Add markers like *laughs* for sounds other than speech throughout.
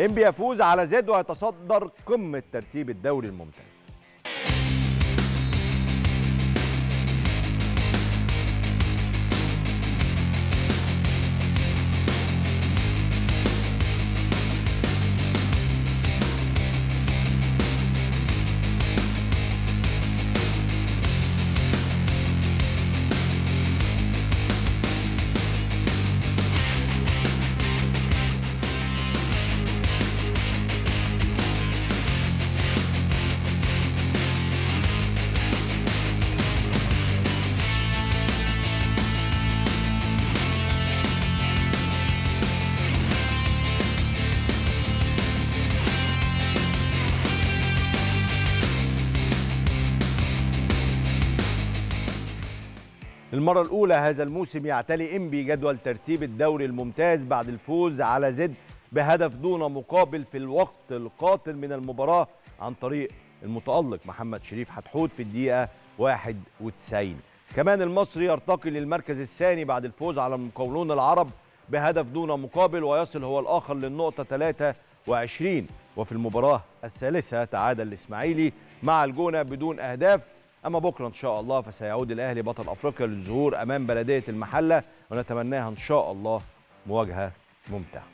انبي يفوز على زد ويتصدر قمه ترتيب الدوري الممتاز للمرة الأولى هذا الموسم يعتلي إنبي جدول ترتيب الدوري الممتاز بعد الفوز على زد بهدف دون مقابل في الوقت القاتل من المباراة عن طريق المتألق محمد شريف حتحوت في الدقيقة 91 كمان المصري يرتقي للمركز الثاني بعد الفوز على المقاولون العرب بهدف دون مقابل ويصل هو الآخر للنقطة 23 وفي المباراة الثالثة تعادل الإسماعيلي مع الجونة بدون أهداف أما بكرة إن شاء الله فسيعود الأهلي بطل أفريقيا للظهور أمام بلدية المحلة ونتمناها إن شاء الله مواجهة ممتعة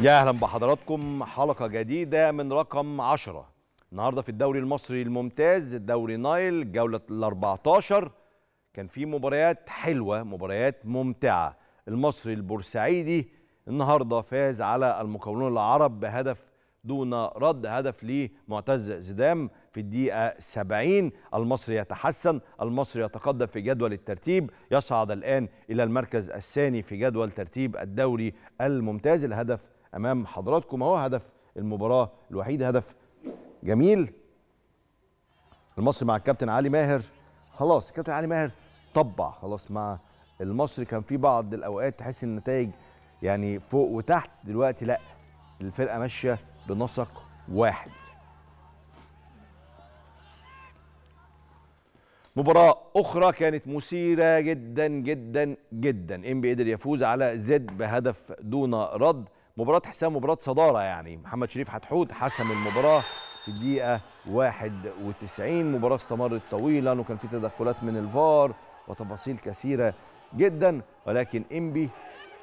يا اهلا بحضراتكم حلقه جديده من رقم 10 النهارده في الدوري المصري الممتاز الدوري نايل جوله ال 14 كان في مباريات حلوه مباريات ممتعه المصري البورسعيدي النهارده فاز على المقاولون العرب بهدف دون رد هدف لمعتز زدام في الدقيقة 70 المصري يتحسن المصري يتقدم في جدول الترتيب يصعد الآن إلى المركز الثاني في جدول ترتيب الدوري الممتاز الهدف امام حضراتكم اهو هدف المباراه الوحيد هدف جميل المصري مع الكابتن علي ماهر خلاص الكابتن علي ماهر طبع خلاص مع المصري كان في بعض الاوقات تحس النتائج يعني فوق وتحت دلوقتي لا الفرقه ماشيه بنسق واحد مباراة أخرى كانت مثيرة جدا جدا جدا إنبي قدر يفوز على زد بهدف دون رد مباراه حسام مباراه صداره يعني محمد شريف حتحوت حسم المباراه في الدقيقه 91 مباراه استمرت طويلا وكان في تدخلات من الفار وتفاصيل كثيره جدا ولكن انبي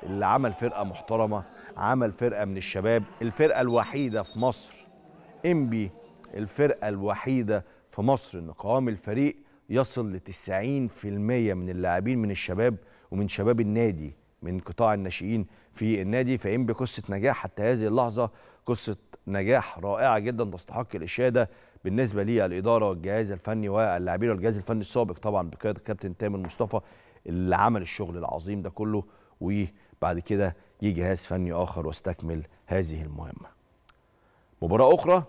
اللي عمل فرقه محترمه عمل فرقه من الشباب الفرقه الوحيده في مصر انبي الفرقه الوحيده في مصر ان قوام الفريق يصل ل 90% من اللاعبين من الشباب ومن شباب النادي من قطاع الناشئين في النادي فإن بقصة نجاح حتى هذه اللحظه قصه نجاح رائعه جدا تستحق الاشاده بالنسبه للاداره والجهاز الفني واللاعبين والجهاز الفني السابق طبعا بقياده كابتن تامر مصطفى اللي عمل الشغل العظيم ده كله وبعد كده يجي جهاز فني اخر واستكمل هذه المهمه. مباراه اخرى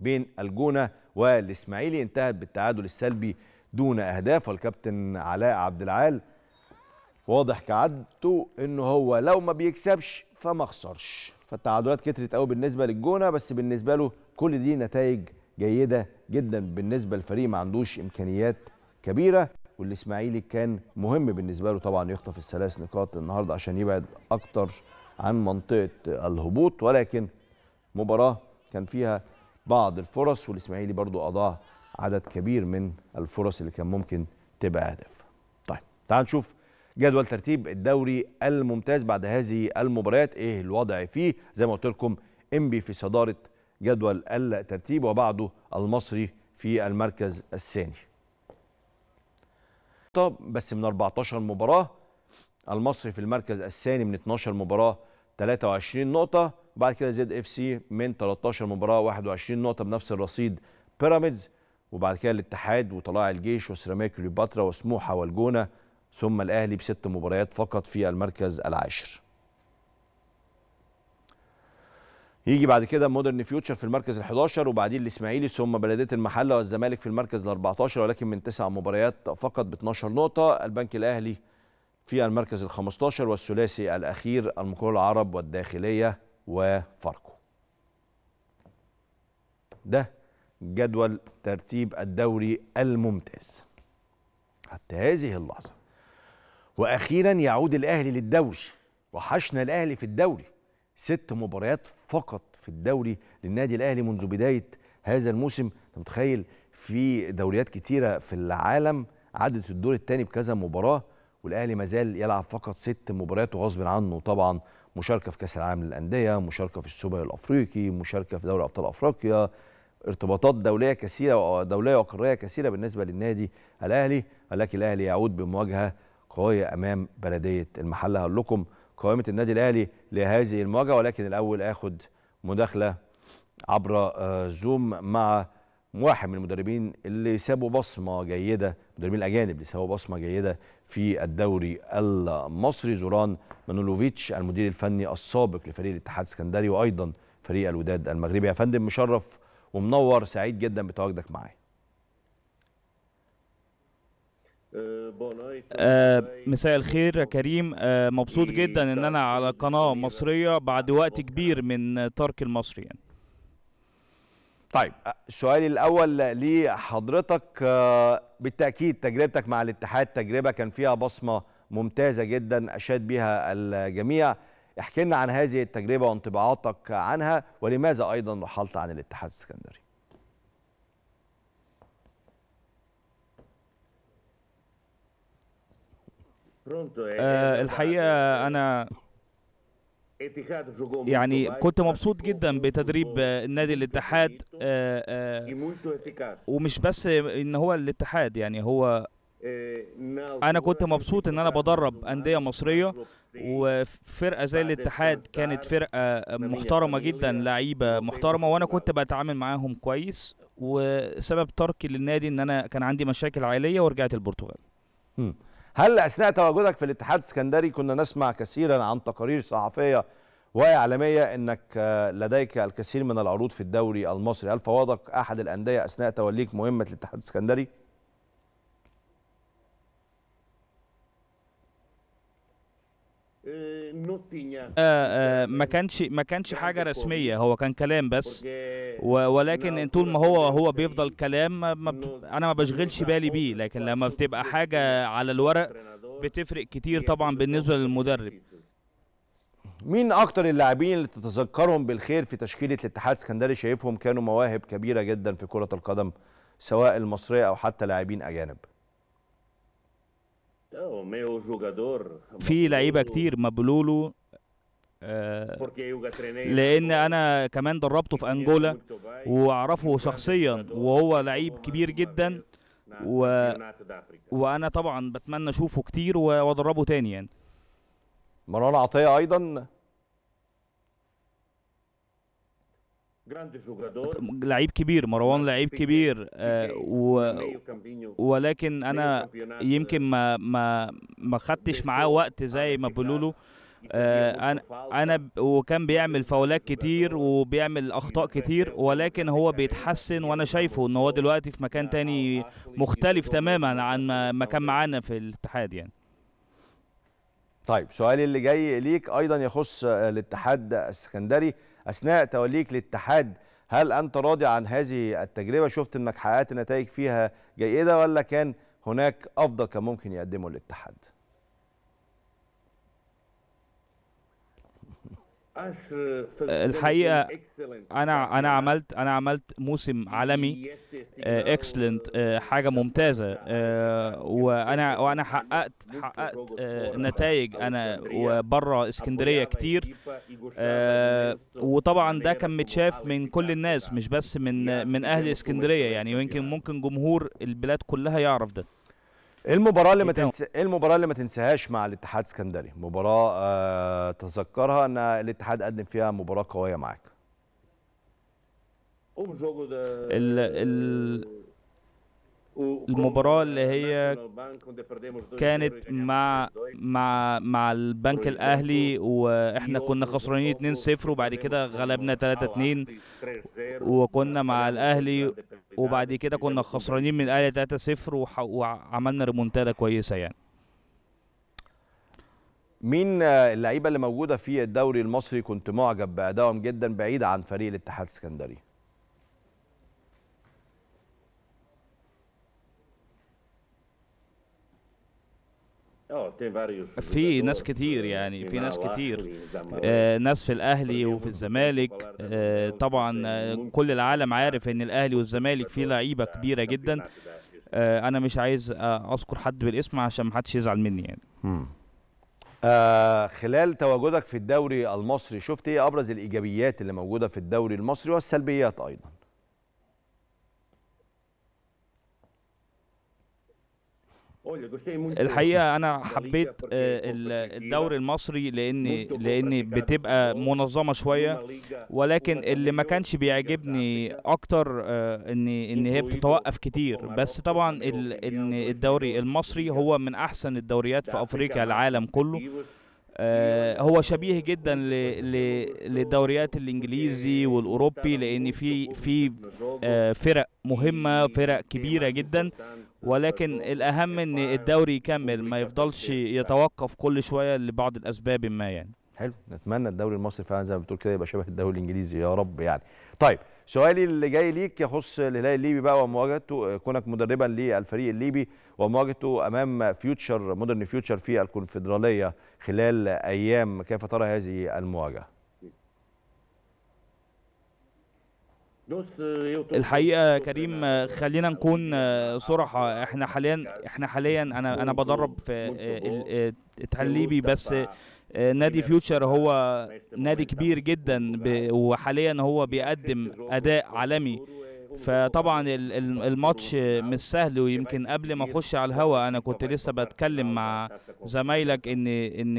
بين الجونه والاسماعيلي انتهت بالتعادل السلبي دون اهداف والكابتن علاء عبد العال واضح كعادته ان هو لو ما بيكسبش فما خسرش فالتعادلات كترت قوي بالنسبه للجونه بس بالنسبه له كل دي نتائج جيده جدا بالنسبه للفريق ما عندوش امكانيات كبيره والاسماعيلي كان مهم بالنسبه له طبعا يخطف الثلاث نقاط النهارده عشان يبعد اكتر عن منطقه الهبوط ولكن مباراه كان فيها بعض الفرص والاسماعيلي برضو اضاع عدد كبير من الفرص اللي كان ممكن تبقى هدف طيب تعال نشوف جدول ترتيب الدوري الممتاز بعد هذه المباريات ايه الوضع فيه زي ما قلت لكم انبي في صداره جدول الترتيب وبعده المصري في المركز الثاني طب بس من 14 مباراه المصري في المركز الثاني من 12 مباراه 23 نقطه بعد كده زد اف سي من 13 مباراه 21 نقطه بنفس الرصيد بيراميدز وبعد كده الاتحاد وطلائع الجيش وسيراميكا كليوباترا وسموحه والجونه ثم الأهلي بست مباريات فقط في المركز العاشر يجي بعد كده مودرن فيوتشر في المركز ال11 وبعدين الاسماعيلي ثم بلديه المحله والزمالك في المركز ال14 ولكن من تسع مباريات فقط ب 12 نقطه البنك الاهلي في المركز ال15 والثلاثي الاخير المقول العرب والداخليه وفاركو ده جدول ترتيب الدوري الممتاز حتى هذه اللحظه واخيرا يعود الاهلي للدوري وحشنا الاهلي في الدوري ست مباريات فقط في الدوري للنادي الاهلي منذ بدايه هذا الموسم انت متخيل في دوريات كتيره في العالم عدت الدور الثاني بكذا مباراه والاهلي ما زال يلعب فقط ست مباريات وغصب عنه طبعا مشاركه في كاس العالم للانديه مشاركه في السوبر الافريقي مشاركه في دوري ابطال افريقيا ارتباطات دوليه كثيره دوليه وقاريه كثيره بالنسبه للنادي الاهلي ولكن الاهلي يعود بمواجهه قويه امام بلديه المحله هقول لكم قائمه النادي الاهلي لهذه المواجهه ولكن الاول اخد مداخله عبر آه، زوم مع واحد من المدربين اللي سابوا بصمه جيده المدربين الاجانب اللي سابوا بصمه جيده في الدوري المصري زوران مانولوفيتش المدير الفني السابق لفريق الاتحاد السكندري وايضا فريق الوداد المغربي يا فندم مشرف ومنور سعيد جدا بتواجدك معايا آه، مساء الخير يا كريم آه، مبسوط إيه، جدا ان انا على قناه مصريه بعد وقت كبير من ترك المصري يعني. طيب آه، سؤالي الاول لحضرتك بالتاكيد تجربتك مع الاتحاد تجربه كان فيها بصمه ممتازه جدا اشاد بها الجميع احكي لنا عن هذه التجربه وانطباعاتك عنها ولماذا ايضا رحلت عن الاتحاد السكندري Eh, الحقيقة أنا e يعني كنت مبسوط جدا بتدريب نادي الاتحاد آه، آه، ومش بس ان هو الاتحاد يعني هو eh, انا كنت مبسوط ان انا بدرب انديه مصريه وفرقه زي الاتحاد كانت فرقه محترمه جدا لعيبه محترمه وانا كنت بتعامل معاهم كويس وسبب تركي للنادي ان انا كان عندي مشاكل عائليه ورجعت البرتغال هل أثناء تواجدك في الاتحاد السكندري كنا نسمع كثيرا عن تقارير صحفية وإعلامية أنك آه، لديك الكثير من العروض في الدوري المصري هل فوضك أحد الأندية أثناء توليك مهمة الاتحاد السكندري؟ آه، آه، ما كانش ما كانش حاجه رسميه هو كان كلام بس ولكن طول ما هو هو بيفضل كلام ما بت... انا ما بشغلش بالي بيه لكن لما بتبقى حاجه على الورق بتفرق كتير طبعا بالنسبه للمدرب مين اكتر اللاعبين اللي تتذكرهم بالخير في تشكيله الاتحاد السكندري شايفهم كانوا مواهب كبيره جدا في كره القدم سواء المصريه او حتى لاعبين اجانب في لعيبه كتير مبلولو آه، لان انا كمان دربته في انجولا واعرفه um شخصيا وهو لعيب um كبير جدا و... وانا طبعا بتمنى اشوفه كتير وادربه تاني يعني مروان عطيه ايضا لعيب كبير مروان لعيب كبير آه، و... ولكن انا يمكن ما ما ما خدتش معاه وقت زي ما بيقولوا آه، انا انا وكان بيعمل فاولات كتير وبيعمل اخطاء كتير ولكن هو بيتحسن وانا شايفه ان هو دلوقتي في مكان تاني مختلف تماما عن ما كان معانا في الاتحاد يعني طيب سؤالي اللي جاي ليك ايضا يخص الاتحاد السكندري أثناء توليك الاتحاد هل أنت راضي عن هذه التجربة شفت أنك حققت نتائج فيها جيدة ولا كان هناك أفضل كان ممكن يقدمه الاتحاد؟ الحقيقه انا انا عملت انا عملت موسم عالمي اكسلنت آه، حاجه ممتازه آه، وانا وانا حققت حققت آه، نتائج انا وبره اسكندريه كتير وطبعا ده كان متشاف من كل الناس مش بس من من اهل اسكندريه يعني يمكن ممكن جمهور البلاد كلها يعرف ده المباراه اللي ما تنس... المباراه اللي ما تنساهاش مع الاتحاد اسكندري مباراه أه... تذكرها ان الاتحاد قدم فيها مباراه قويه معاك ال ال المباراه اللي هي كانت مع مع مع البنك الاهلي واحنا كنا خسرانين 2-0 وبعد كده غلبنا 3-2 وكنا مع الاهلي وبعد كده كنا خسرانين من الاهلي 3-0 وعملنا ريمونتادا كويسه يعني مين اللعيبه اللي موجوده في الدوري المصري كنت معجب بادائهم جدا بعيد عن فريق الاتحاد السكندري في ناس كتير يعني آه، في ناس كتير آه ناس في الاهلي وفي الزمالك آه طبعا آه، كل العالم عارف ان الاهلي والزمالك فيه لعيبه كبيره جدا آه انا مش عايز آه، اذكر حد بالاسم عشان محدش يزعل مني يعني آه خلال تواجدك في الدوري المصري شفت ايه ابرز الايجابيات اللي موجوده في الدوري المصري والسلبيات ايضا الحقيقه انا حبيت آه، الدوري المصري لان لان بتبقى منظمه شويه ولكن اللي ما كانش بيعجبني اكتر آه، ان ان هي بتتوقف كتير بس طبعا ان الدوري المصري هو من احسن الدوريات في افريقيا العالم كله آه، هو شبيه جدا للدوريات الانجليزي والاوروبي لان في في آه، فرق مهمه فرق كبيره جدا ولكن الاهم ان الدوري يكمل ما يفضلش يتوقف كل شويه لبعض الاسباب ما يعني حلو نتمنى الدوري المصري فعلا زي ما بتقول كده يبقى شبه الدوري الانجليزي يا رب يعني طيب سؤالي اللي جاي ليك يخص الهلال الليبي بقى ومواجهته آه، كونك مدربا للفريق الليبي ومواجهته امام فيوتشر مودرن فيوتشر في الكونفدراليه خلال ايام كيف ترى هذه المواجهه؟ الحقيقه كريم آه، خلينا نكون آه، صراحه احنا حاليا احنا حاليا انا انا بدرب في الاتحاد الليبي بس نادي فيوتشر هو نادي كبير جدا وحاليا هو بيقدم اداء عالمي فطبعا الماتش مش سهل ويمكن قبل ما اخش على الهوا انا كنت لسه بتكلم مع زمايلك ان ان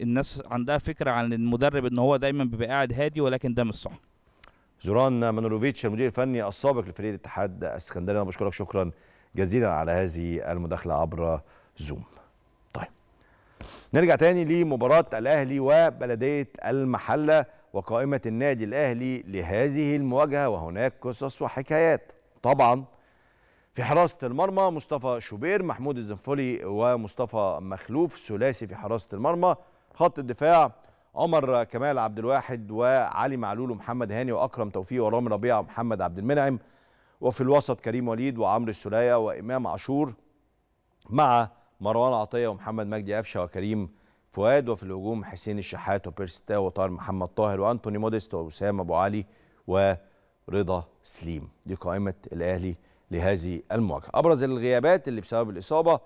الناس عندها فكره عن المدرب ان هو دايما بيبقى قاعد هادي ولكن ده مش صح زوران مانولوفيتش المدير الفني السابق لفريق الاتحاد السكندري انا بشكرك شكرا جزيلا على هذه المداخله عبر زوم نرجع تاني لمباراة الأهلي وبلدية المحلة وقائمة النادي الأهلي لهذه المواجهة وهناك قصص وحكايات طبعا في حراسة المرمى مصطفى شوبير محمود الزنفولي ومصطفى مخلوف ثلاثي في حراسة المرمى خط الدفاع عمر كمال عبد الواحد وعلي معلول ومحمد هاني واكرم توفيق ورامي ربيعه ومحمد عبد المنعم وفي الوسط كريم وليد وعمرو السلايه وامام عاشور مع مروان عطيه ومحمد مجدي قفشه وكريم فؤاد وفي الهجوم حسين الشحات وبيرستا وطاهر محمد طاهر وانتوني موديست واسامه ابو علي ورضا سليم دي قائمه الاهلي لهذه المواجهه ابرز الغيابات اللي بسبب الاصابه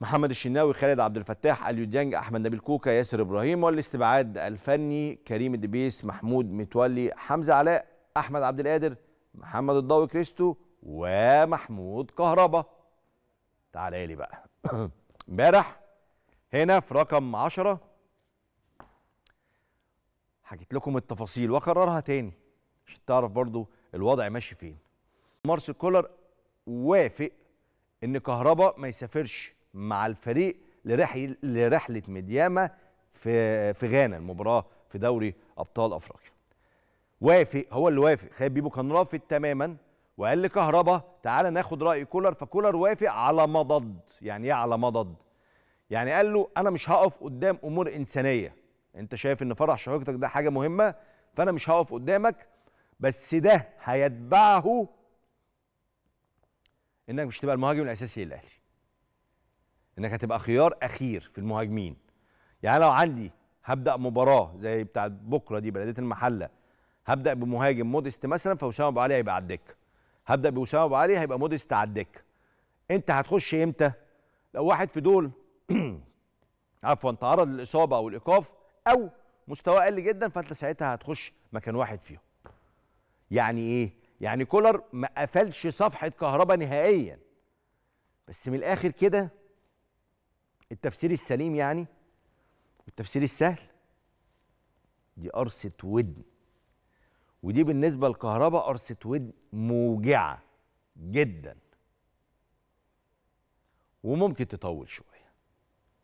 محمد الشناوي خالد عبد الفتاح اليو ديانج احمد نبيل كوكا ياسر ابراهيم والاستبعاد الفني كريم الدبيس محمود متولي حمزه علاء احمد عبد القادر محمد الضوي كريستو ومحمود كهربا تعالى لي بقى امبارح هنا في رقم 10 حكيت لكم التفاصيل واكررها تاني عشان تعرف برضو الوضع ماشي فين مارسيل كولر وافق ان كهربا ما يسافرش مع الفريق لرحل لرحله مدياما في في غانا المباراه في دوري ابطال افريقيا وافق هو اللي وافق خالد بيبو كان رافض تماما وقال لكهربا تعالى ناخد راي كولر فكولر وافق على مضض يعني ايه على مضض يعني قال له انا مش هقف قدام امور انسانيه انت شايف ان فرح شقيقتك ده حاجه مهمه فانا مش هقف قدامك بس ده هيتبعه انك مش تبقى المهاجم الاساسي للاهلي انك هتبقى خيار اخير في المهاجمين يعني لو عندي هبدا مباراه زي بتاعت بكره دي بلديه المحله هبدا بمهاجم مودست مثلا فوسام ابو علي هيبقى على الدكه هبدا باسامه ابو علي هيبقى موديس على الدكه انت هتخش امتى لو واحد في دول *clears throat* عفوا تعرض للاصابه او الايقاف او مستوى اقل جدا فانت ساعتها هتخش مكان واحد فيهم يعني ايه يعني كولر ما قفلش صفحه كهربا نهائيا بس من الاخر كده التفسير السليم يعني والتفسير السهل دي قرصه ودن ودي بالنسبه لكهرباء ودن موجعه جدا وممكن تطول شويه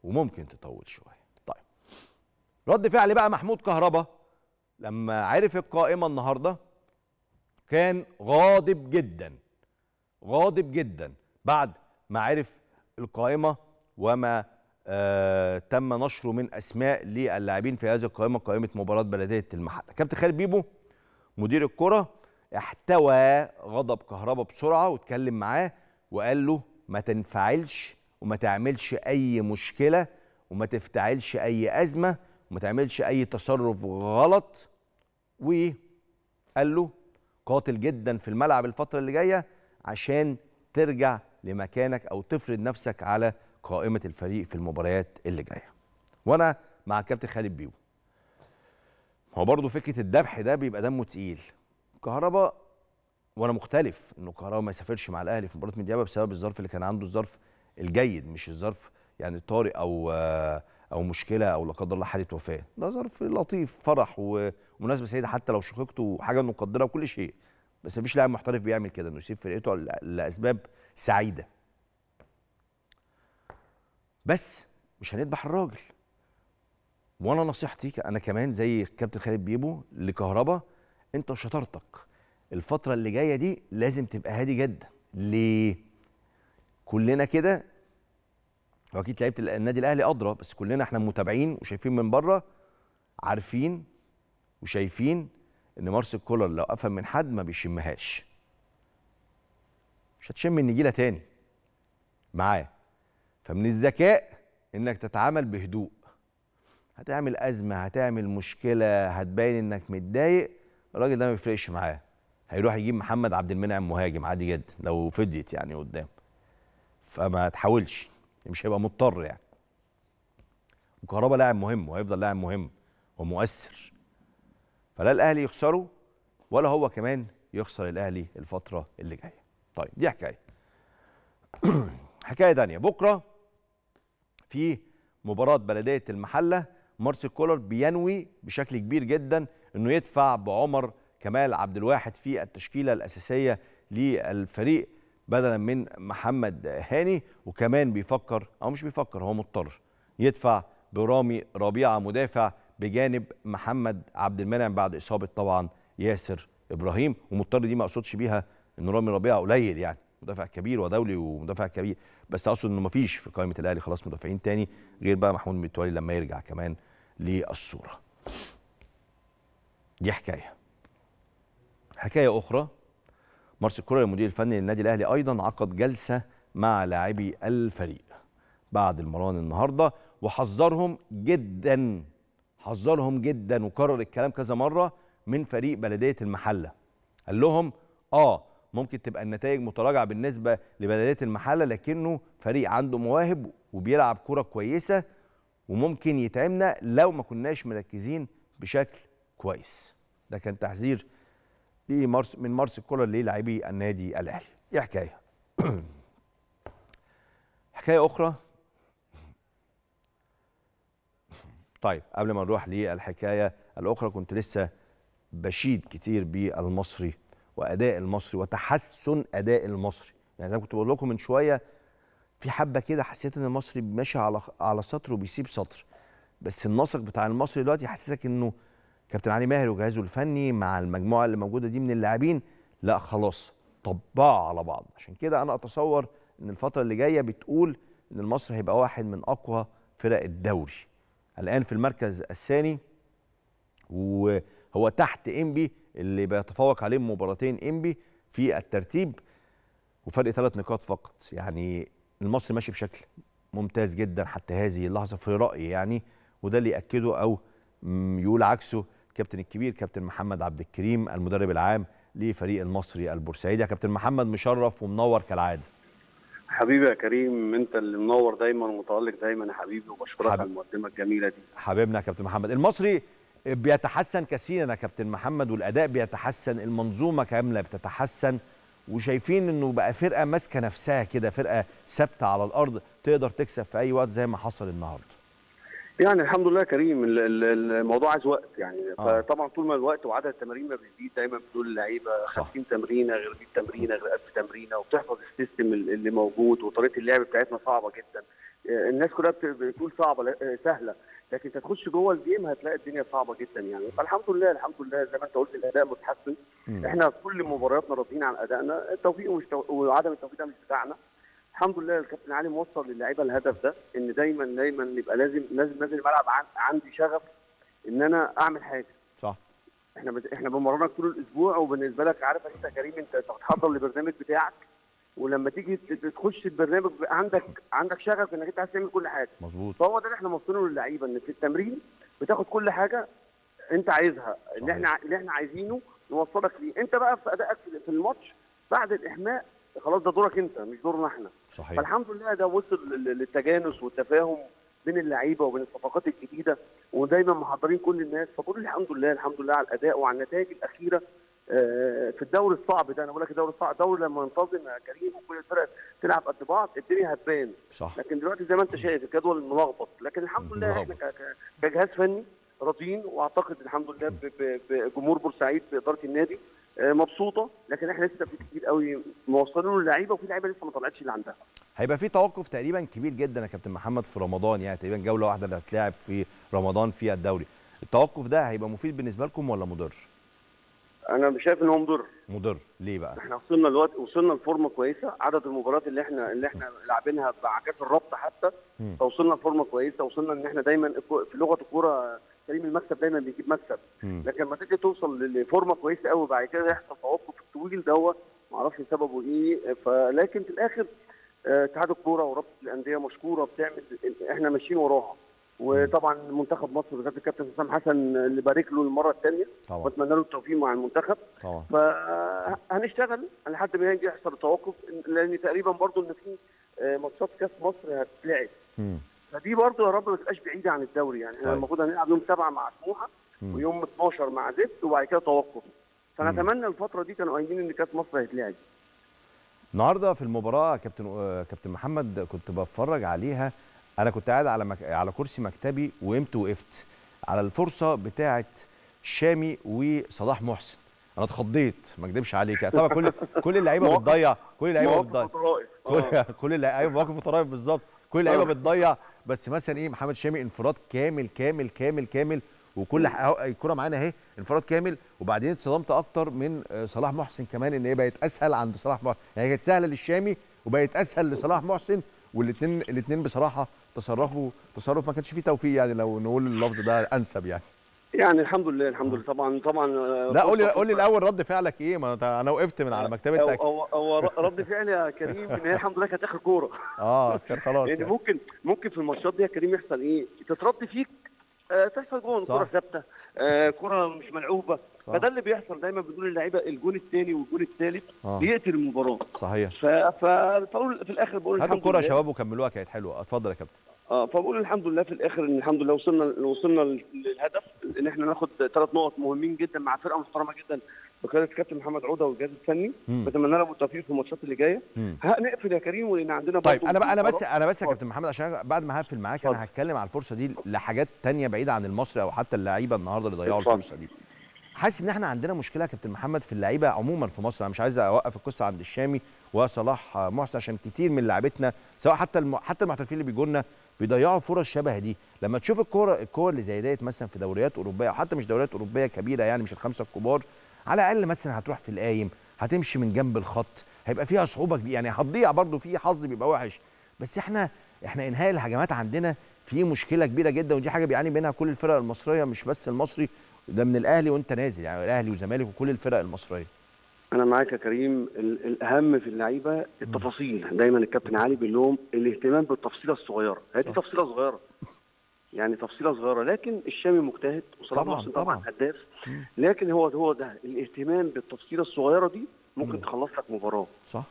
وممكن تطول شويه طيب رد فعل بقى محمود كهرباء لما عرف القائمه النهارده كان غاضب جدا غاضب جدا بعد ما عرف القائمه وما آه تم نشره من اسماء للاعبين في هذه القائمه قائمه مباراه بلديه المحله كابتن خالد بيبو مدير الكرة احتوى غضب كهربا بسرعة واتكلم معاه وقال له ما تنفعلش وما تعملش أي مشكلة وما تفتعلش أي أزمة وما تعملش أي تصرف غلط وقال له قاتل جدا في الملعب الفترة اللي جاية عشان ترجع لمكانك أو تفرض نفسك على قائمة الفريق في المباريات اللي جاية وأنا مع الكابتن خالد بيو هو برضه فكره الذبح ده بيبقى دمه تقيل كهربا وانا مختلف انه كهربا ما يسافرش مع الاهلي في مباراه من بسبب الظرف اللي كان عنده الظرف الجيد مش الظرف يعني طارئ او او مشكله او لا قدر الله حاله وفاه ده ظرف لطيف فرح ومناسبه سعيده حتى لو شقيقته وحاجه مقدره وكل شيء بس مفيش لاعب محترف بيعمل كده انه يسيب فرقته لاسباب سعيده بس مش هنذبح الراجل وانا نصيحتي انا كمان زي كابتن خالد بيبو لكهربا انت شطارتك الفتره اللي جايه دي لازم تبقى هادي جدا ليه كلنا كده واكيد لعيبه النادي الاهلي ادرى بس كلنا احنا متابعين وشايفين من بره عارفين وشايفين ان مارسيل كولر لو قفل من حد ما بيشمهاش مش هتشم النجيله تاني معاه فمن الذكاء انك تتعامل بهدوء هتعمل ازمه هتعمل مشكله هتبين انك متضايق الراجل ده ما بيفرقش معاه هيروح يجيب محمد عبد المنعم مهاجم عادي جدا لو فضيت يعني قدام فما تحاولش مش هيبقى مضطر يعني وكهربا لاعب مهم وهيفضل لاعب مهم ومؤثر فلا الاهلي يخسره ولا هو كمان يخسر الاهلي الفتره اللي جايه طيب دي حكايه *clears throat* حكايه ثانيه بكره في مباراه بلديه المحله مارسيل كولر بينوي بشكل كبير جدا انه يدفع بعمر كمال عبد الواحد في التشكيله الاساسيه للفريق بدلا من محمد هاني وكمان بيفكر او مش بيفكر هو مضطر يدفع برامي ربيعه مدافع بجانب محمد عبد المنعم بعد اصابه طبعا ياسر ابراهيم ومضطر دي ما اقصدش بيها ان رامي ربيعه قليل يعني مدافع كبير ودولي ومدافع كبير بس اقصد انه ما فيش في قائمه الاهلي خلاص مدافعين تاني غير بقى محمود متولي لما يرجع كمان للصورة دي حكاية حكاية أخرى مارسيل كولر المدير الفني للنادي الأهلي أيضا عقد جلسة مع لاعبي الفريق بعد المران النهاردة وحذرهم جدا حذرهم جدا وكرر الكلام كذا مرة من فريق بلدية المحلة قال لهم آه ممكن تبقى النتائج متراجعة بالنسبة لبلدية المحلة لكنه فريق عنده مواهب وبيلعب كرة كويسة وممكن يتعبنا لو ما كناش مركزين بشكل كويس ده كان تحذير لمارس من مارس كولر للاعبي النادي الاهلي دي إيه حكايه *clears throat* حكايه اخرى طيب قبل ما نروح للحكايه الاخرى كنت لسه بشيد كتير بالمصري واداء المصري وتحسن اداء المصري يعني زي ما كنت بقول لكم من شويه في حبه كده حسيت ان المصري ماشي على على سطر وبيسيب سطر بس النسق بتاع المصري دلوقتي يحسسك انه كابتن علي ماهر وجهازه الفني مع المجموعه اللي موجوده دي من اللاعبين لا خلاص طبقوا على بعض عشان كده انا اتصور ان الفتره اللي جايه بتقول ان المصري هيبقى واحد من اقوى فرق الدوري الان في المركز الثاني وهو تحت انبي اللي بيتفوق عليه مباراتين انبي في الترتيب وفرق ثلاث نقاط فقط يعني المصري ماشي بشكل ممتاز جدا حتى هذه اللحظه في رايي يعني وده اللي ياكده او يقول عكسه كابتن الكبير كابتن محمد عبد الكريم المدرب العام لفريق المصري البورسعيدي يا كابتن محمد مشرف ومنور كالعاده حبيبي يا كريم انت اللي منور دايما ومتالق دايما يا حبيبي وبشكرك على المقدمه الجميله دي حبيبنا يا كابتن محمد المصري بيتحسن كثيرا يا كابتن محمد والاداء بيتحسن المنظومه كامله بتتحسن وشايفين انه بقى فرقه ماسكه نفسها كده فرقه ثابته على الارض تقدر تكسب في اي وقت زي ما حصل النهارده يعني الحمد لله كريم الموضوع عايز وقت يعني آه. فطبعا طول ما الوقت وعدد التمارين ما بيزيد دايما بتقول اللعيبه 50 تمرينه غير 100 تمرينه غير 1000 تمرينه وبتحفظ السيستم اللي موجود وطريقه اللعب بتاعتنا صعبه جدا آه، الناس كلها بتقول صعبه آه، سهله لكن انت تخش جوه الجيم هتلاقي الدنيا صعبه جدا يعني فالحمد لله الحمد لله زي ما انت قلت الاداء متحسن احنا كل مبارياتنا راضيين عن ادائنا التوفيق ومش تو... وعدم التوفيق ده مش بتاعنا الحمد لله الكابتن علي موصل للعيبه الهدف ده ان دايما دايما يبقى لازم لازم نازل الملعب عندي شغف ان انا اعمل حاجه صح احنا احنا بنمرنك طول الاسبوع وبالنسبه لك عارف انت يا كريم انت بتتحضر للبرنامج بتاعك ولما تيجي تخش البرنامج عندك عندك شغف انك انت عايز تعمل كل حاجه مظبوط فهو ده اللي احنا موصلينه للعيبه ان في التمرين بتاخد كل حاجه انت عايزها اللي احنا اللي احنا عايزينه نوصلك ليه انت بقى في ادائك في الماتش بعد الاحماء خلاص ده دورك انت مش دورنا احنا صحيح. فالحمد لله ده وصل للتجانس والتفاهم بين اللعيبه وبين الصفقات الجديده ودايما محضرين كل الناس فبقول الحمد لله الحمد لله على الاداء وعلى النتائج الاخيره آه، في الدوري الصعب ده انا بقول لك الدوري الصعب دوري لما ينتظم يا كريم وكل الفرق تلعب قد بعض الدنيا هتبان صح لكن دلوقتي زي ما انت شايف الجدول ملخبط لكن الحمد لله احنا كجهاز فني راضيين واعتقد الحمد لله بجمهور بورسعيد باداره النادي آه، مبسوطه لكن احنا لسه في كتير قوي موصلين له لعيبه وفي لعيبه لسه ما طلعتش اللي عندها هيبقى في توقف تقريبا كبير جدا يا كابتن محمد في رمضان يعني تقريبا جوله واحده اللي هتلعب في رمضان فيها الدوري التوقف ده هيبقى مفيد بالنسبه لكم ولا مضر انا مش شايف ان هو مضر مضر ليه بقى احنا وصلنا دلوقتي وصلنا لفورمه كويسه عدد المباريات اللي احنا اللي احنا لاعبينها بعكاس الربط حتى فوصلنا لفورمه كويسه وصلنا ان احنا دايما في لغه الكوره سليم المكسب دايما بيجيب مكسب لكن لما تيجي توصل لفورمه كويسه قوي بعد كده يحصل توقف الطويل دوت ما اعرفش سببه ايه فلكن في الاخر آه، اتحاد الكوره ورابطه الانديه مشكوره بتعمل احنا ماشيين وراها وطبعا منتخب مصر بالذات الكابتن حسام حسن اللي بارك له المره الثانيه واتمنى له التوفيق مع المنتخب طبعا فهنشتغل لحد ما يحصل التوقف لان تقريبا برضو ان في آه، ماتشات كاس مصر هتتلعب فدي برضه يا رب ما تبقاش بعيده عن الدوري يعني احنا طيب. المفروض هنلعب يوم 7 مع سموحه ويوم 12 مع زفت وبعد كده توقف فنتمنى الفتره دي كانوا قايلين ان كاس مصر هيتلعب النهارده في المباراه كابتن كابتن محمد كنت بتفرج عليها انا كنت قاعد على مك... على كرسي مكتبي وقمت وقفت على الفرصه بتاعه شامي وصلاح محسن انا اتخضيت ما اكدبش عليك يعني طبعا كل *laughs* كل اللعيبه بتضيع كل اللعيبه بتضيع كل اه. *laughs* كل اللعيبه مواقف وطرائف بالظبط كل اللعيبه اه. بتضيع بس مثلا ايه محمد شامي انفراد كامل كامل كامل كامل وكل آه، الكره معانا اهي انفراد كامل وبعدين اتصدمت اكتر من آه، صلاح محسن كمان ان هي بقت اسهل عند صلاح محسن يعني كانت سهله للشامي وبقت اسهل لصلاح محسن والاثنين الاثنين بصراحه تصرفوا تصرف ما كانش فيه توفيق يعني لو نقول اللفظ ده انسب يعني يعني الحمد لله الحمد لله آه. طبعا طبعا آه، لا قول لي قول لي الاول رد فعلك ايه ما انا وقفت من على آه، مكتبه تاكل هو هو رد فعلي يا كريم ان هي الحمد لله كانت اخر كوره اه كان خلاص يعني, يعني, ممكن ممكن في الماتشات دي يا كريم يحصل ايه تترد فيك آه تحصل جون كره ثابته آه كره مش ملعوبه فده اللي بيحصل دايما بنقول اللعيبه الجون الثاني والجون الثالث آه. بيقتل المباراه صحيح فبقول في الاخر بقول هاتوا الكوره يا شباب وكملوها كانت حلوه اتفضل يا كابتن اه فبقول الحمد لله في الاخر ان الحمد لله وصلنا وصلنا للهدف ان احنا ناخد ثلاث نقط مهمين جدا مع فرقه محترمه جدا بقياده كابتن محمد عوده والجهاز الفني بتمنى لهم التوفيق في الماتشات اللي جايه هنقفل يا كريم ولان عندنا طيب انا انا بس انا بس يا كابتن محمد عشان بعد ما هقفل معاك انا هتكلم على الفرصه دي لحاجات ثانيه بعيده عن المصري او حتى اللعيبه النهارده اللي ضيعوا الفرصه دي حاسس ان احنا عندنا مشكله يا كابتن محمد في اللعيبه عموما في مصر انا مش عايز اوقف القصه عند الشامي وصلاح محسن عشان كتير من لعبتنا سواء حتى الم... حتى المحترفين اللي بيجوا بيضيعوا فرص شبه دي لما تشوف الكوره الكور اللي زي ديت مثلا في دوريات اوروبيه او حتى مش دوريات اوروبيه كبيره يعني مش الخمسه الكبار على الاقل مثلا هتروح في القايم هتمشي من جنب الخط هيبقى فيها صعوبه كبيره يعني هتضيع برضو في حظ بيبقى وحش بس احنا احنا انهاء الهجمات عندنا في مشكله كبيره جدا ودي حاجه بيعاني منها كل الفرق المصريه مش بس المصري ده من الاهلي وانت نازل يعني الاهلي وزمالك وكل الفرق المصريه انا معاك يا كريم الاهم في اللعيبه التفاصيل دايما الكابتن علي بيقول لهم الاهتمام بالتفصيله الصغيره هذه تفصيله صغيره يعني تفصيله صغيره لكن الشامي مجتهد وصلاح محسن طبعا هداف لكن هو هو ده الاهتمام بالتفصيله الصغيره دي ممكن تخلص لك مباراه صح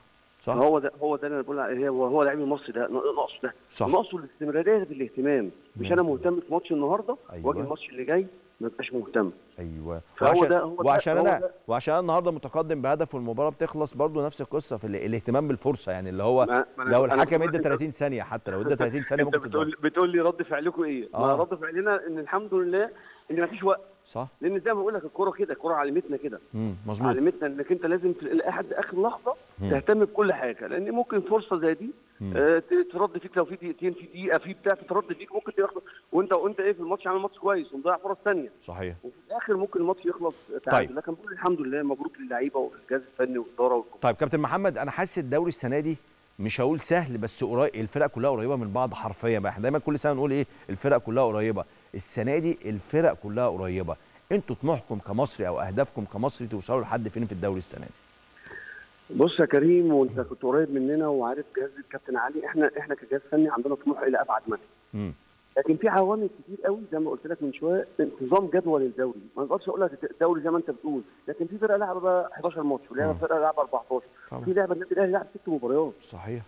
صح هو ده هو ده اللي انا بقول هو هو لعيب المصري ده ناقصه ده ناقصه الاستمراريه في الاهتمام مش انا مهتم في ماتش النهارده أيوة. واجي الماتش اللي جاي ما بقاش مهتم ايوه فهو وعشان ده هو وعشان انا ده. وعشان النهارده متقدم بهدف والمباراه بتخلص برضو نفس القصه في الاهتمام بالفرصه يعني اللي هو لو الحكم ادى 30 ثانيه حتى لو ادى 30 ثانيه ممكن بتقول بتقول لي رد فعلكم ايه؟ آه. ما رد فعلنا ان الحمد لله ان ما فيش وقت صح لان زي ما بقول لك الكوره كده الكوره علمتنا كده مظبوط علمتنا انك انت لازم لحد اخر لحظه مم. تهتم بكل حاجه لان ممكن فرصه زي دي آه ترد فيك لو في دقيقتين في دقيقه في بتاع ترد فيك ممكن تاخد وانت وانت ايه في الماتش عامل ماتش كويس ومضيع فرص ثانيه صحيح وفي الاخر ممكن الماتش يخلص تعادل طيب. لكن بقول الحمد لله مبروك للعيبه والجهاز الفني والاداره طيب كابتن محمد انا حاسس الدوري السنه دي مش هقول سهل بس قريب الفرق كلها قريبه من بعض حرفيا بقى احنا دايما كل سنه نقول ايه الفرق كلها قريبه السنه دي الفرق كلها قريبه انتوا طموحكم كمصري او اهدافكم كمصري توصلوا لحد فين في الدوري السنه دي بص يا كريم وانت كنت قريب مننا وعارف جهاز الكابتن علي احنا احنا كجهاز فني عندنا طموح الى ابعد مدى لكن في عوامل كتير قوي زي ما قلت لك من شويه انتظام جدول الدوري ما نقدرش اقول لك الدوري زي ما انت بتقول لكن في فرقه لعبه 11 ماتش ولعبه فرقه لعبه 14 في لعبه النادي الاهلي لعب ست مباريات صحيح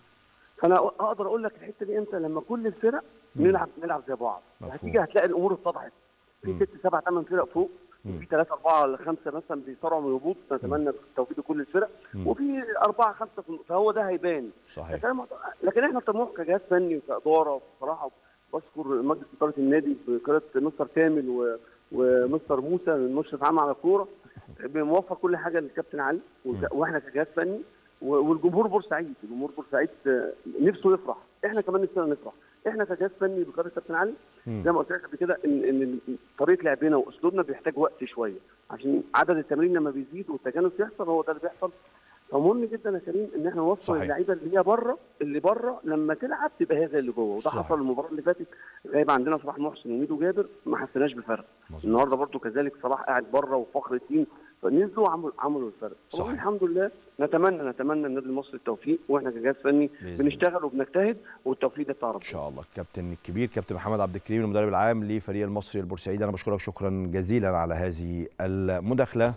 فانا اقدر اقول لك الحته دي امتى لما كل الفرق نلعب نلعب زي بعض يعني هتيجي هتلاقي الامور اتضحت في ست سبع ثمان فرق فوق في ثلاثة أربعة ولا خمسة مثلا بيصارعوا من الهبوط نتمنى توفيق كل الفرق وفي أربعة خمسة فهو ده هيبان صحيح لكن احنا طموح كجهاز فني وكإدارة بصراحة بشكر مجلس إدارة النادي بقيادة مستر كامل ومستر موسى المشرف عام على الكورة بنوفر كل حاجة للكابتن علي واحنا كجهاز فني والجمهور بورسعيد الجمهور بورسعيد آه، نفسه يفرح احنا كمان نفسنا نفرح احنا كجهاز فني بقياده كابتن علي زي ما قلت لك قبل كده ان ان طريقه لعبنا واسلوبنا بيحتاج وقت شويه عشان عدد التمرين لما بيزيد والتجانس بيحصل هو ده اللي بيحصل فمهم جدا يا كريم ان احنا نوصل اللعيبه اللي هي بره اللي بره لما تلعب تبقى هي زي اللي جوه وده حصل المباراه اللي فاتت غايب عندنا صلاح محسن وميدو جابر ما حسيناش بفرق النهارده برده كذلك صلاح قاعد بره وفخر الدين فنزلوا عملوا عملوا الفرق صحيح. الحمد لله نتمنى نتمنى النادي المصري التوفيق واحنا كجهاز فني بنشتغل وبنجتهد والتوفيق ده تعرف ان شاء الله الكابتن الكبير كابتن محمد عبد الكريم المدرب العام لفريق المصري البورسعيدي انا بشكرك شكرا جزيلا على هذه المداخله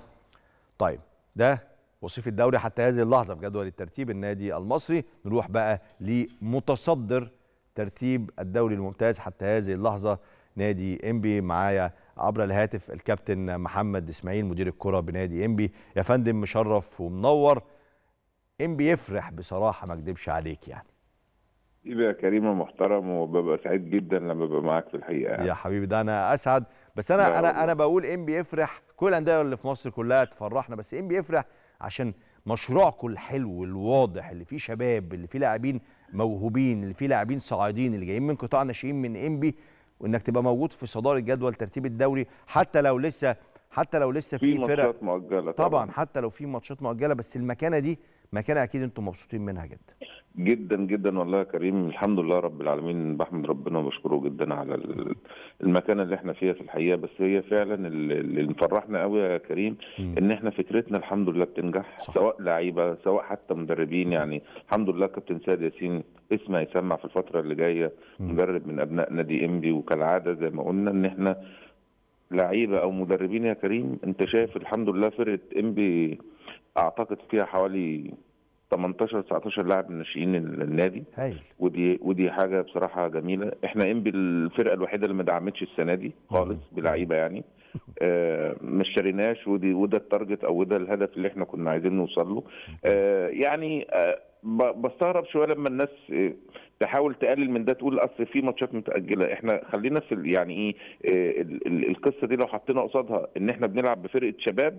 طيب ده وصيف الدوري حتى هذه اللحظه في جدول الترتيب النادي المصري نروح بقى لمتصدر ترتيب الدوري الممتاز حتى هذه اللحظه نادي انبي معايا عبر الهاتف الكابتن محمد اسماعيل مدير الكره بنادي انبي يا فندم مشرف ومنور انبي يفرح بصراحه ما اكدبش عليك يعني حبيبي يا كريم محترم وببقى سعيد جدا لما ببقى معاك في الحقيقه يعني. يا حبيبي ده انا اسعد بس انا انا انا بقول انبي يفرح كل الانديه اللي في مصر كلها تفرحنا بس انبي يفرح عشان مشروعكم الحلو الواضح اللي فيه شباب اللي فيه لاعبين موهوبين اللي فيه لاعبين صاعدين اللي جايين من قطاع ناشئين من انبي وانك تبقى موجود في صداره جدول ترتيب الدوري حتى لو لسه حتى لو لسه في فرق ماتشات مؤجله طبعا, طبعا حتى لو في ماتشات مؤجله بس المكانه دي مكانه اكيد انتم مبسوطين منها جدا جدا جدا والله يا كريم الحمد لله رب العالمين بحمد ربنا وبشكره جدا على المكانه اللي احنا فيها في الحقيقه بس هي فعلا اللي مفرحنا قوي يا كريم ان احنا فكرتنا الحمد لله بتنجح سواء لعيبه سواء حتى مدربين يعني الحمد لله كابتن سيد ياسين اسمه هيسمع في الفتره اللي جايه مدرب من ابناء نادي انبي وكالعاده زي ما قلنا ان احنا لعيبه او مدربين يا كريم انت شايف الحمد لله فرقه انبي اعتقد فيها حوالي 18 19 لاعب من ناشئين النادي هايل ودي ودي حاجه بصراحه جميله احنا انبي الفرقه الوحيده اللي ما دعمتش السنه دي خالص بلعيبه يعني *laughs* آه مش شريناش ودي وده التارجت او وده الهدف اللي احنا كنا عايزين نوصل له آه يعني آه بستغرب شويه لما الناس آه، تحاول تقلل من ده تقول اصل في ماتشات متاجله احنا خلينا في يعني ايه آه، القصه دي لو حطينا قصادها ان احنا بنلعب بفرقه شباب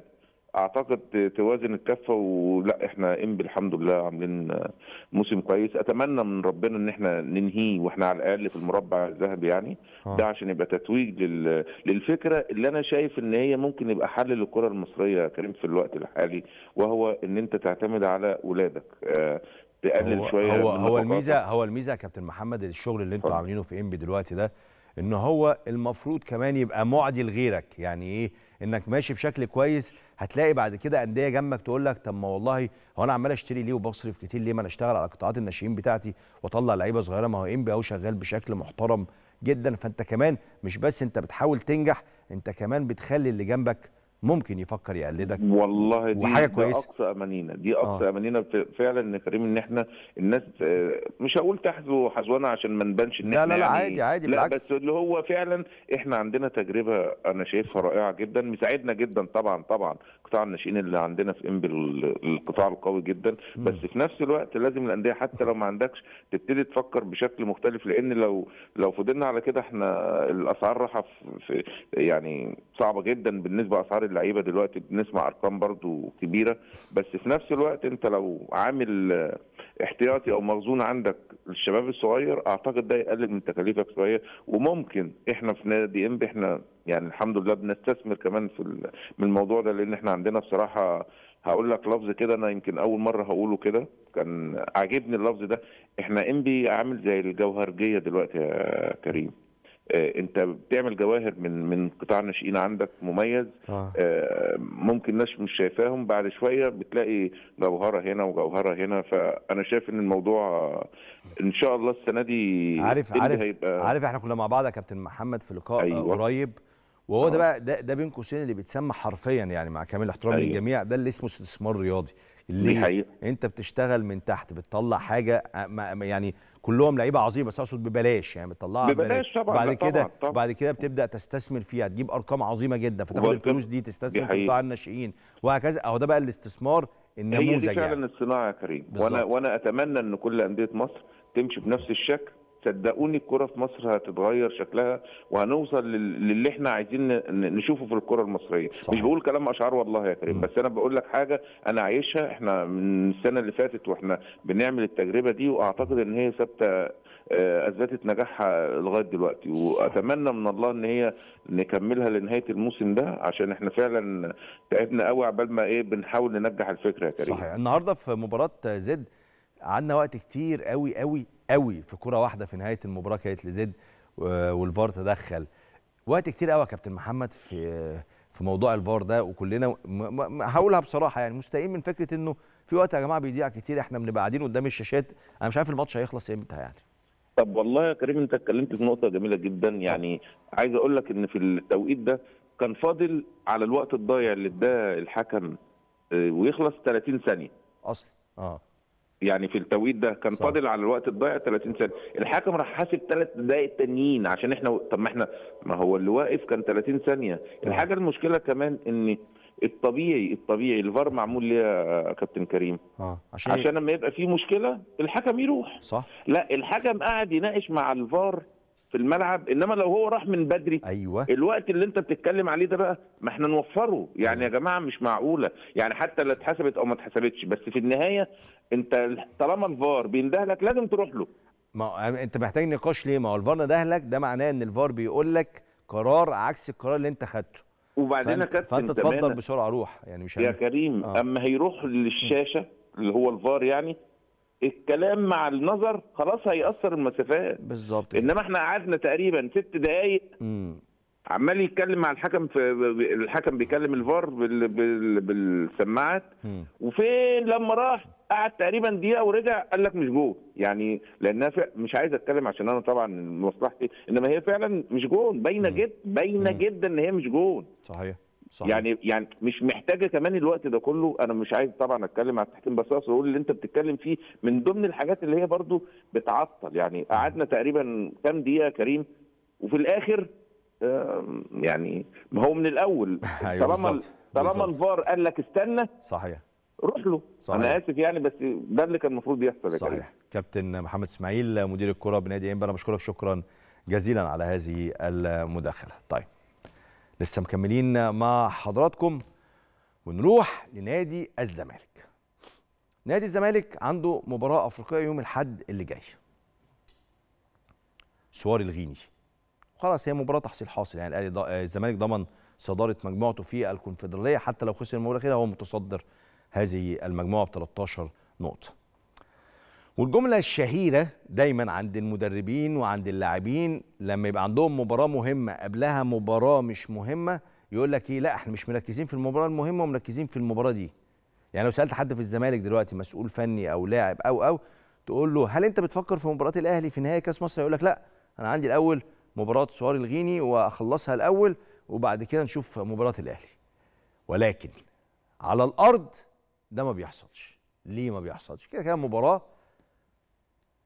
اعتقد توازن الكفه ولا احنا ام الحمد لله عاملين موسم كويس اتمنى من ربنا ان احنا ننهيه واحنا على الاقل في المربع الذهبي يعني آه. ده عشان يبقى تتويج لل... للفكره اللي انا شايف ان هي ممكن يبقى حل للكره المصريه يا كريم في الوقت الحالي وهو ان انت تعتمد على ولادك آه تقلل شويه هو هو الميزه هو الميزه يا كابتن محمد الشغل اللي انتوا عاملينه في انبي دلوقتي ده ان هو المفروض كمان يبقى معدي لغيرك يعني ايه انك ماشي بشكل كويس هتلاقي بعد كده انديه جنبك تقول لك طب ما والله هو انا عمال اشتري ليه وبصرف كتير ليه ما انا اشتغل على قطاعات الناشئين بتاعتي واطلع لعيبه صغيره ما هو ام إيه بي او شغال بشكل محترم جدا فانت كمان مش بس انت بتحاول تنجح انت كمان بتخلي اللي جنبك ممكن يفكر يقلدك والله دي وحاجه دي كويسه اقصى امانينا دي آه. اقصى آه. امانينا فعلا ان كريم ان احنا الناس آه، مش هقول تحذو حذوانا عشان ما نبانش ان لا احنا لا لا يعني عادي عادي لا بالعكس بس اللي هو فعلا احنا عندنا تجربه انا شايفها رائعه جدا مساعدنا جدا طبعا طبعا قطاع الناشئين اللي عندنا في امبي القطاع القوي جدا بس في نفس الوقت لازم الانديه حتى لو ما عندكش تبتدي تفكر بشكل مختلف لان لو لو فضلنا على كده احنا الاسعار راحه في يعني صعبه جدا بالنسبه لاسعار اللعيبه دلوقتي بنسمع ارقام برضو كبيره بس في نفس الوقت انت لو عامل احتياطي او مخزون عندك الشباب الصغير اعتقد ده يقلل من تكاليفك شويه وممكن احنا في نادي انبي احنا يعني الحمد لله بنستثمر كمان في من الموضوع ده لان احنا عندنا بصراحه هقول لك لفظ كده انا يمكن اول مره هقوله كده كان عاجبني اللفظ ده احنا انبي عامل زي الجوهرجيه دلوقتي يا كريم آه، انت بتعمل جواهر من من قطاع الناشئين عندك مميز آه. آه. ممكن ناس مش شايفاهم بعد شويه بتلاقي جوهره هنا وجوهره هنا فانا شايف ان الموضوع ان شاء الله السنه دي عارف إيه عارف هيبقى عارف احنا كنا مع بعض يا كابتن محمد في لقاء أيوة. قريب وهو ده آه. بقى ده, ده بين قوسين اللي بيتسمى حرفيا يعني مع كامل احترامي أيوة. للجميع ده اللي اسمه استثمار رياضي اللي حقيقة. انت بتشتغل من تحت بتطلع حاجه يعني كلهم لعيبه عظيمه بس اقصد ببلاش يعني بتطلعها ببلاش طبعا بعد كده بعد كده بتبدا تستثمر فيها تجيب ارقام عظيمه جدا فتاخد الفلوس دي تستثمر في قطاع الناشئين وهكذا اهو ده بقى الاستثمار النموذجي هي دي فعلا يعني. الصناعه يا كريم وانا وانا اتمنى ان كل انديه مصر تمشي بنفس الشكل صدقوني الكره في مصر هتتغير شكلها وهنوصل للي احنا عايزين نشوفه في الكره المصريه صح. مش بقول كلام اشعار والله يا كريم بس انا بقول لك حاجه انا عايشها احنا من السنه اللي فاتت واحنا بنعمل التجربه دي واعتقد ان هي ثابته آه، اثبتت نجاحها لغايه دلوقتي واتمنى من الله ان هي نكملها لنهايه الموسم ده عشان احنا فعلا تعبنا قوي عبال ما ايه بنحاول ننجح الفكره يا كريم صحيح النهارده في مباراه زد قعدنا وقت كتير قوي قوي قوي في كره واحده في نهايه المباراه كانت لزد والفار تدخل وقت كتير قوي يا كابتن محمد في في موضوع الفار ده وكلنا هقولها بصراحه يعني مستائين من فكره انه في وقت يا جماعه بيضيع كتير احنا بنبقى قاعدين قدام الشاشات انا مش عارف الماتش هيخلص امتى يعني طب والله يا كريم انت اتكلمت في نقطه جميله جدا يعني عايز اقول لك ان في التوقيت ده كان فاضل على الوقت الضايع اللي اداه الحكم آه، ويخلص 30 ثانيه اصلا اه يعني في التوقيت ده كان صح. فاضل على الوقت الضائع 30 ثانيه الحكم راح حاسب ثلاث دقائق تانيين عشان احنا طب ما احنا ما هو اللي واقف كان 30 ثانيه آه. الحاجه المشكله كمان ان الطبيعي الطبيعي الفار معمول ليه يا كابتن كريم اه عشان عشان لما يبقى في مشكله الحكم يروح صح لا الحكم قاعد يناقش مع الفار في الملعب انما لو هو راح من بدري أيوة. الوقت اللي انت بتتكلم عليه ده بقى ما احنا نوفره يعني يا أيوة. جماعه مش معقوله يعني حتى لو اتحسبت او ما اتحسبتش بس في النهايه انت طالما الفار بينده لك لازم تروح له ما يعني انت محتاج نقاش ليه ما هو الفار ندهلك ده معناه ان الفار بيقول لك قرار عكس القرار اللي انت خدته وبعدين فانت, فأنت تفضل بسرعه روح يعني مش يا كريم آه. اما هيروح للشاشه اللي هو الفار يعني الكلام مع النظر خلاص هيأثر المسافات بالظبط انما احنا قعدنا تقريبا ست دقايق عمال يتكلم مع الحكم في الحكم بيكلم الفار بال... بال... بالسماعات وفين لما راح قعد تقريبا دقيقه ورجع قال لك مش جول يعني لانها ف... مش عايز اتكلم عشان انا طبعا مصلحتي انما هي فعلا مش جول باينه جدا باينه جدا ان هي مش جول صحيح صحيح. يعني يعني مش محتاجه كمان الوقت ده كله انا مش عايز طبعا اتكلم على التحكيم بس اقصد اقول اللي انت بتتكلم فيه من ضمن الحاجات اللي هي برضو بتعطل يعني قعدنا تقريبا كام دقيقه كريم وفي الاخر يعني ما هو من الاول *laughs* أيوة طالما طالما الفار قال لك استنى صحيح روح له صحيح. انا اسف يعني بس ده اللي كان المفروض يحصل صحيح كريم. كابتن محمد اسماعيل مدير الكره بنادي انبا انا بشكرك شكرا جزيلا على هذه المداخله طيب لسه مكملين مع حضراتكم ونروح لنادي الزمالك نادي الزمالك عنده مباراة أفريقية يوم الحد اللي جاي سوار الغيني خلاص هي مباراة تحصيل حاصل يعني الأهلي آه، الزمالك ضمن صدارة مجموعته في الكونفدرالية حتى لو خسر المباراة الأخيرة هو متصدر هذه المجموعة ب 13 نقطة والجمله الشهيره دايما عند المدربين وعند اللاعبين لما يبقى عندهم مباراه مهمه قبلها مباراه مش مهمه يقول لك ايه لا احنا مش مركزين في المباراه المهمه ومركزين في المباراه دي يعني لو سالت حد في الزمالك دلوقتي مسؤول فني او لاعب او او تقول له هل انت بتفكر في مباراه الاهلي في نهائي كاس مصر يقول لك لا انا عندي الاول مباراه سوار الغيني واخلصها الاول وبعد كده نشوف مباراه الاهلي ولكن على الارض ده ما بيحصلش ليه ما بيحصلش كده كده مباراه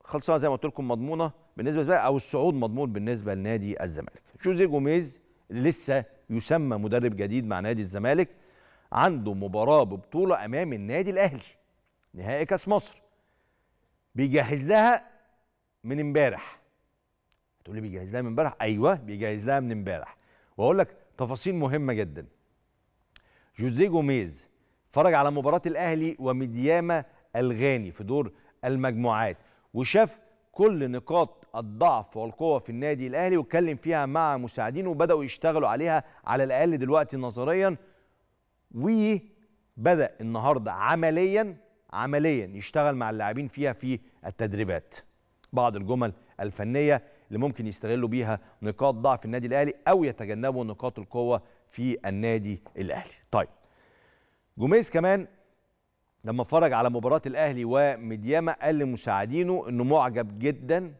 خلصانه زي ما قلت لكم مضمونه بالنسبه بقى او الصعود مضمون بالنسبه لنادي الزمالك جوزيه جوميز لسه يسمى مدرب جديد مع نادي الزمالك عنده مباراه ببطوله امام النادي الاهلي نهائي كاس مصر بيجهز لها من امبارح تقول لي بيجهز لها من امبارح ايوه بيجهز لها من امبارح واقول لك تفاصيل مهمه جدا جوزيه جوميز اتفرج على مباراه الاهلي ومدياما الغاني في دور المجموعات وشاف كل نقاط الضعف والقوة في النادي الأهلي واتكلم فيها مع مساعدينه وبدأوا يشتغلوا عليها على الأقل دلوقتي نظريا وبدأ النهاردة عمليا عمليا يشتغل مع اللاعبين فيها في التدريبات بعض الجمل الفنية اللي ممكن يستغلوا بيها نقاط ضعف النادي الأهلي أو يتجنبوا نقاط القوة في النادي الأهلي طيب جوميز كمان لما اتفرج على مباراه الاهلي ومدياما قال لمساعدينه انه معجب جدا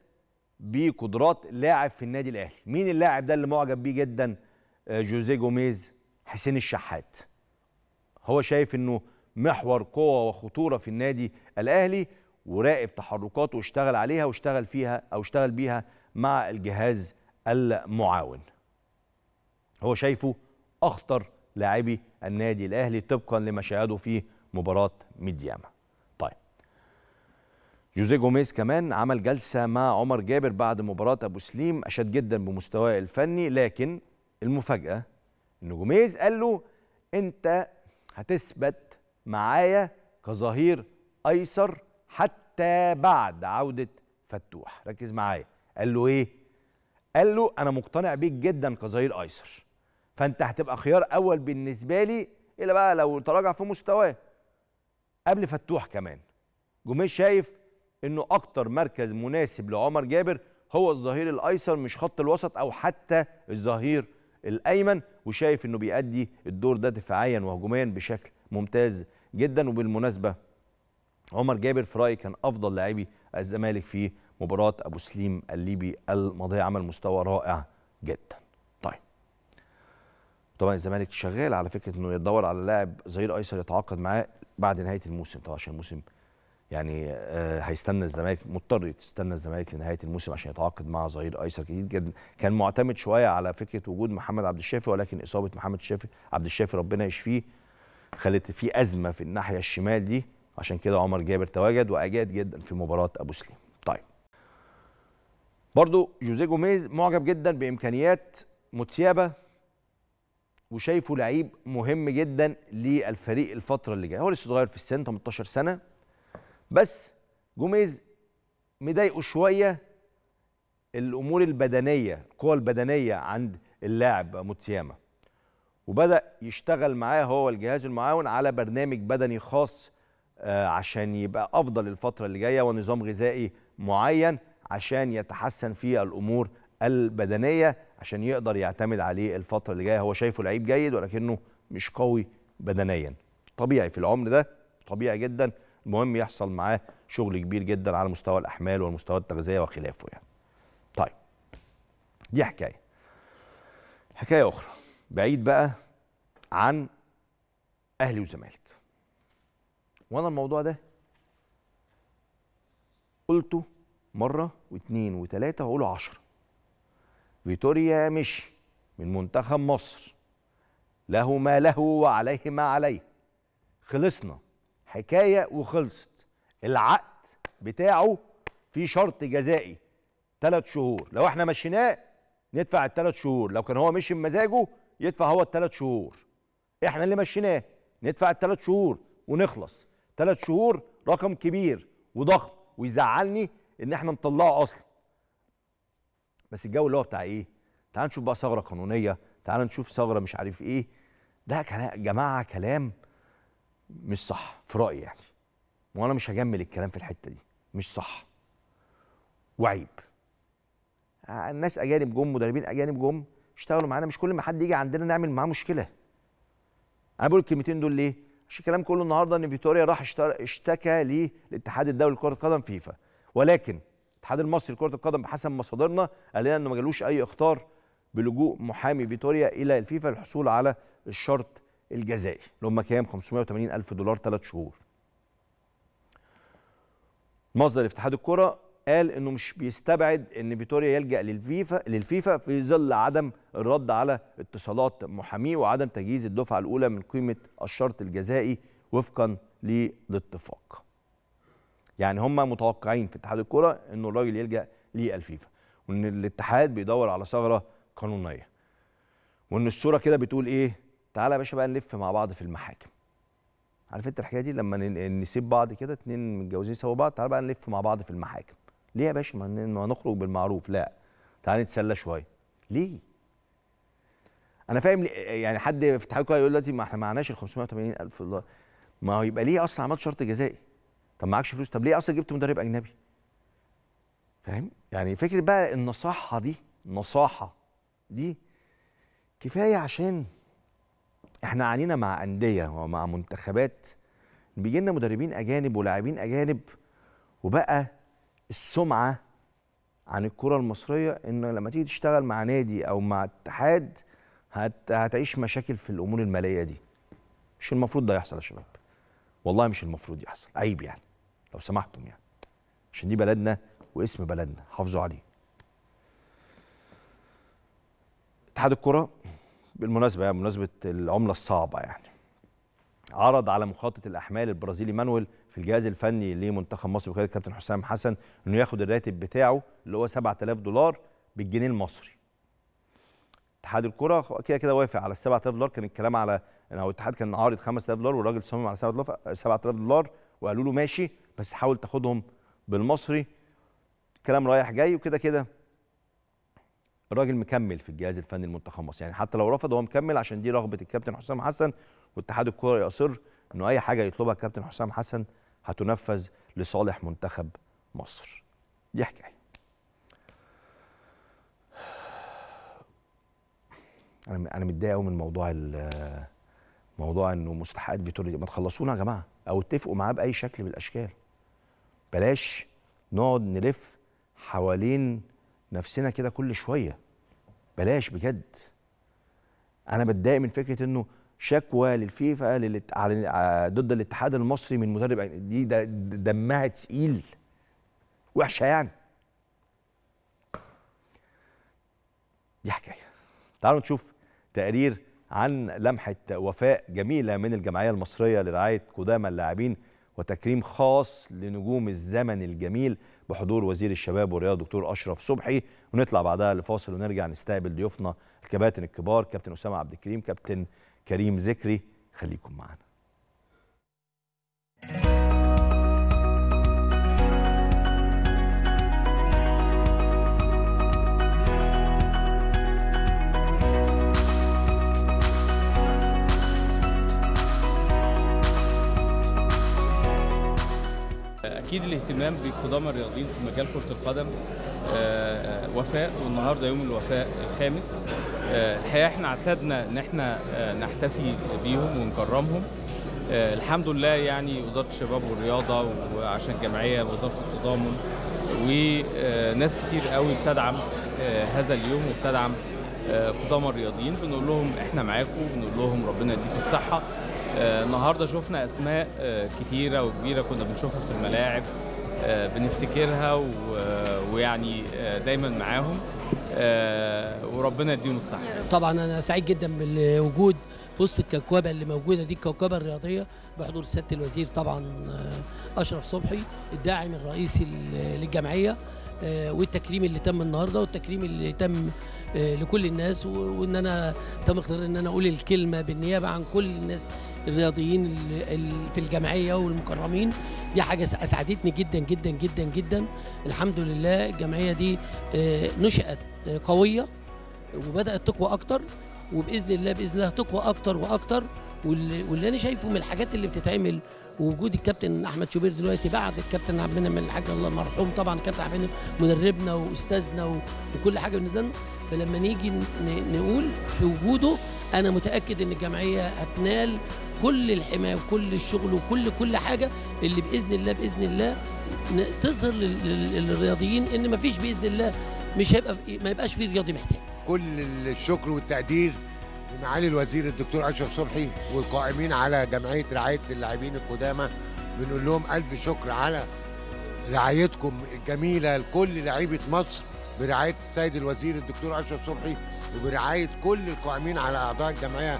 بقدرات لاعب في النادي الاهلي مين اللاعب ده اللي معجب بيه جدا آه، جوزيه جوميز حسين الشحات هو شايف انه محور قوه وخطوره في النادي الاهلي وراقب تحركاته واشتغل عليها واشتغل فيها او اشتغل بيها مع الجهاز المعاون هو شايفه اخطر لاعبي النادي الاهلي طبقا لما فيه في مباراه ميدياما طيب جوزيه جوميز كمان عمل جلسه مع عمر جابر بعد مباراه ابو سليم اشاد جدا بمستواه الفني لكن المفاجاه ان جوميز قال له انت هتثبت معايا كظهير ايسر حتى بعد عوده فتوح ركز معايا قال له ايه قال له انا مقتنع بيك جدا كظهير ايسر فانت هتبقى خيار اول بالنسبه لي الا بقى لو تراجع في مستواه قبل فتوح كمان جوميز شايف انه اكتر مركز مناسب لعمر جابر هو الظهير الايسر مش خط الوسط او حتى الظهير الايمن وشايف انه بيأدي الدور ده دفاعيا وهجوميا بشكل ممتاز جدا وبالمناسبه عمر جابر في رايي كان افضل لاعبي الزمالك في مباراه ابو سليم الليبي الماضيه عمل مستوى رائع جدا طيب طبعا الزمالك شغال على فكره انه يدور على لاعب ظهير ايسر يتعاقد معاه بعد نهايه الموسم طبعا عشان الموسم يعني آه، هيستنى الزمالك مضطر تستنى الزمالك لنهايه الموسم عشان يتعاقد مع ظهير ايسر جديد جدا كان معتمد شويه على فكره وجود محمد عبد الشافي ولكن اصابه محمد الشافي عبد الشافي ربنا يشفيه خلت في ازمه في الناحيه الشمال دي عشان كده عمر جابر تواجد واجاد جدا في مباراه ابو سليم طيب برضو جوزيه جوميز معجب جدا بامكانيات متيابه وشايفه لعيب مهم جدا للفريق الفتره اللي جايه هو لسه صغير في السن 18 سنه بس جوميز مضايقه شويه الامور البدنيه القوه البدنيه عند اللاعب موتياما وبدا يشتغل معاه هو الجهاز المعاون على برنامج بدني خاص آه، عشان يبقى افضل الفتره اللي جايه ونظام غذائي معين عشان يتحسن فيه الامور البدنيه عشان يقدر يعتمد عليه الفتره اللي جايه هو شايفه لعيب جيد ولكنه مش قوي بدنيا طبيعي في العمر ده طبيعي جدا المهم يحصل معاه شغل كبير جدا على مستوى الاحمال والمستوى التغذيه وخلافه يعني طيب دي حكايه حكايه اخرى بعيد بقى عن اهلي وزمالك وانا الموضوع ده قلته مره واثنين وثلاثه هقوله عشرة فيتوريا مشي من منتخب مصر له ما له وعليه ما عليه خلصنا حكايه وخلصت العقد بتاعه في شرط جزائي ثلاث شهور لو احنا مشيناه ندفع الثلاث شهور لو كان هو مشي بمزاجه يدفع هو الثلاث شهور احنا اللي مشيناه ندفع الثلاث شهور ونخلص ثلاث شهور رقم كبير وضخم ويزعلني ان احنا نطلعه اصلا بس الجو اللي هو بتاع ايه تعال نشوف بقى ثغره قانونيه تعال نشوف ثغره مش عارف ايه ده يا جماعه كلام مش صح في رايي يعني وانا مش هجمل الكلام في الحته دي مش صح وعيب آه، الناس اجانب جم مدربين اجانب جم اشتغلوا معانا مش كل ما حد يجي عندنا نعمل معاه مشكله انا بقول الكلمتين دول ليه عشان الكلام كله النهارده ان فيتوريا راح اشتكى للاتحاد الدولي لكره القدم فيفا ولكن الاتحاد المصري لكره القدم بحسب مصادرنا قال لنا انه ما جالوش اي اخطار بلجوء محامي فيتوريا الى الفيفا للحصول على الشرط الجزائي اللي هم كام 580 الف دولار ثلاث شهور مصدر اتحاد الكره قال انه مش بيستبعد ان فيتوريا يلجا للفيفا للفيفا في ظل عدم الرد على اتصالات محاميه وعدم تجهيز الدفعه الاولى من قيمه الشرط الجزائي وفقا للاتفاق يعني هم متوقعين في اتحاد الكوره انه الراجل يلجا للفيفا وان الاتحاد بيدور على ثغره قانونيه وان الصوره كده بتقول ايه تعالى يا باشا بقى نلف مع بعض في المحاكم عارف انت الحكايه دي لما نسيب بعض كده اتنين متجوزين سوا بعض تعالى بقى نلف مع بعض في المحاكم ليه يا باشا ما نخرج بالمعروف لا تعالى نتسلى شويه ليه انا فاهم يعني حد في اتحاد الكوره يقول دلوقتي ما احنا معناش ال 580 الف دولار ما هو يبقى ليه اصلا عملت شرط جزائي طب معكش فلوس طب ليه اصلا جبت مدرب اجنبي فاهم يعني فكره بقى النصاحه دي النصاحه دي كفايه عشان احنا عانينا مع انديه ومع منتخبات بيجي لنا مدربين اجانب ولاعبين اجانب وبقى السمعه عن الكره المصريه ان لما تيجي تشتغل مع نادي او مع اتحاد هت... هتعيش مشاكل في الامور الماليه دي مش المفروض ده يحصل يا شباب والله مش المفروض يحصل عيب يعني لو سمحتم يعني عشان دي بلدنا واسم بلدنا حافظوا عليه اتحاد الكره بالمناسبه يعني بمناسبه العمله الصعبه يعني عرض على مخطط الاحمال البرازيلي مانويل في الجهاز الفني لمنتخب مصر بقياده كابتن حسام حسن انه ياخد الراتب بتاعه اللي هو 7000 دولار بالجنيه المصري اتحاد الكره كده كده وافق على ال 7000 دولار كان الكلام على او الاتحاد كان عارض 5000 دولار والراجل صمم على 7000 دولار وقالوا له ماشي بس حاول تاخدهم بالمصري كلام رايح جاي وكده كده الراجل مكمل في الجهاز الفني مصر يعني حتى لو رفض هو مكمل عشان دي رغبه الكابتن حسام حسن واتحاد الكوره يصر انه اي حاجه يطلبها الكابتن حسام حسن هتنفذ لصالح منتخب مصر دي حكايه انا انا متضايق قوي من موضوع موضوع انه مستحقات فيتوريا ما تخلصونا يا جماعه او اتفقوا معاه باي شكل من الاشكال بلاش نقعد نلف حوالين نفسنا كده كل شويه بلاش بجد انا بتضايق من فكره انه شكوى للفيفا للت... آه، ضد الاتحاد المصري من مدرب دي دمها تقيل وحشه يعني دي حكايه تعالوا نشوف تقرير عن لمحه وفاء جميله من الجمعيه المصريه لرعايه قدامى اللاعبين وتكريم خاص لنجوم الزمن الجميل بحضور وزير الشباب والرياضه دكتور اشرف صبحي ونطلع بعدها لفاصل ونرجع نستقبل ضيوفنا الكباتن الكبار كابتن اسامه عبد الكريم كابتن كريم ذكري خليكم معانا اكيد الاهتمام بقدام الرياضيين في مجال كره القدم آه، آه، وفاء والنهارده يوم الوفاء الخامس آه، الحقيقه احنا اعتدنا ان احنا نحتفي بيهم ونكرمهم الحمد لله يعني وزاره الشباب والرياضه وعشان جمعيه وزاره التضامن وناس كتير قوي بتدعم هذا اليوم وبتدعم قدام الرياضيين بنقول لهم احنا معاكم بنقول لهم ربنا يديكم الصحه آه، النهارده شفنا اسماء آه، كتيره وكبيره كنا بنشوفها في الملاعب آه، بنفتكرها ويعني دايما معاهم وربنا يديهم الصحه طبعا انا سعيد جدا بالوجود في وسط الكوكبه اللي موجوده دي الكوكبه الرياضيه بحضور سياده الوزير طبعا اشرف صبحي الداعم الرئيسي للجمعيه والتكريم اللي تم النهارده والتكريم اللي تم لكل الناس وان انا تم اختيار ان انا اقول الكلمه بالنيابه عن كل الناس الرياضيين في الجمعيه والمكرمين دي حاجه اسعدتني جدا جدا جدا جدا الحمد لله الجمعيه دي آه، نشات آه، قويه وبدات تقوى اكتر وباذن الله باذن الله تقوى اكتر واكتر واللي انا شايفه من الحاجات اللي بتتعمل ووجود الكابتن احمد شوبير دلوقتي بعد الكابتن عبد المنعم الحاج الله المرحوم طبعا كابتن عبد المنعم مدربنا واستاذنا وكل حاجه بالنسبه لنا فلما نيجي نقول في وجوده انا متاكد ان الجمعيه هتنال كل الحمايه وكل الشغل وكل كل حاجه اللي باذن الله باذن الله تظهر للرياضيين ان ما فيش باذن الله مش هيبقى ما يبقاش في رياضي محتاج كل الشكر والتقدير معالي الوزير الدكتور اشرف صبحي والقائمين على جمعيه رعايه اللاعبين القدامى بنقول لهم الف شكر على رعايتكم الجميله لكل لعيبه مصر برعايه السيد الوزير الدكتور اشرف صبحي وبرعايه كل القائمين على اعضاء الجمعيه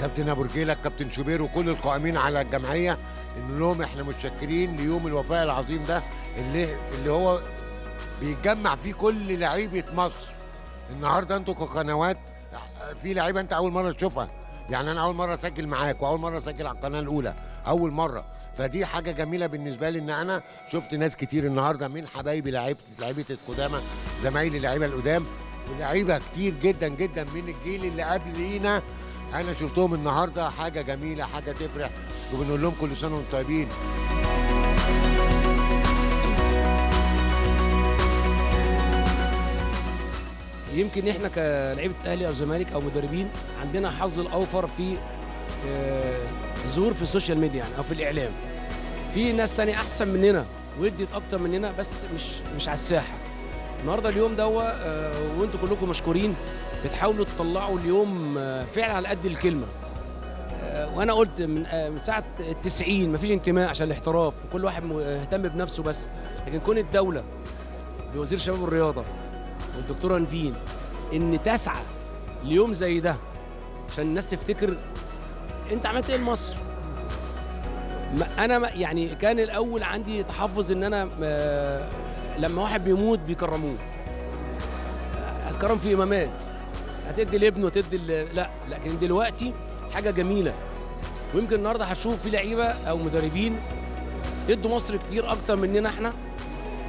كابتن ابو رجيله كابتن شوبير وكل القائمين على الجمعيه ان لهم احنا متشكرين ليوم الوفاء العظيم ده اللي اللي هو بيجمع فيه كل لعيبه مصر النهارده انتوا كقنوات في لعيبه انت اول مره تشوفها يعني انا اول مره اسجل معاك واول مره اسجل على القناه الاولى اول مره فدي حاجه جميله بالنسبه لي ان انا شفت ناس كتير النهارده من حبايبي لعيبه لعيبه القدامى زمايلي اللعيبه القدام ولعيبه كتير جدا جدا من الجيل اللي قبلينا انا شفتهم النهارده حاجه جميله حاجه تفرح وبنقول لهم كل سنه وانتم طيبين يمكن احنا كلاعيبه اهلي او زمالك او مدربين عندنا حظ الاوفر في آه، الظهور في السوشيال ميديا يعني او في الاعلام في ناس تانية احسن مننا وادت اكتر مننا بس مش مش على الساحه النهارده اليوم دوا آه، وانتم كلكم مشكورين بتحاولوا تطلعوا اليوم آه، فعلا على قد الكلمه وانا قلت من ساعه التسعين مفيش انتماء عشان الاحتراف وكل واحد مهتم بنفسه بس لكن كون الدوله بوزير شباب الرياضه والدكتوره نفين ان تسعى ليوم زي ده عشان الناس تفتكر انت عملت ايه لمصر انا يعني كان الاول عندي تحفظ ان انا آه، لما واحد بيموت بيكرموه هتكرم في امامات هتدي لابنه تدي لا لكن دلوقتي حاجه جميله ويمكن النهارده هتشوف في لعيبه او مدربين ادوا مصر كتير اكتر مننا احنا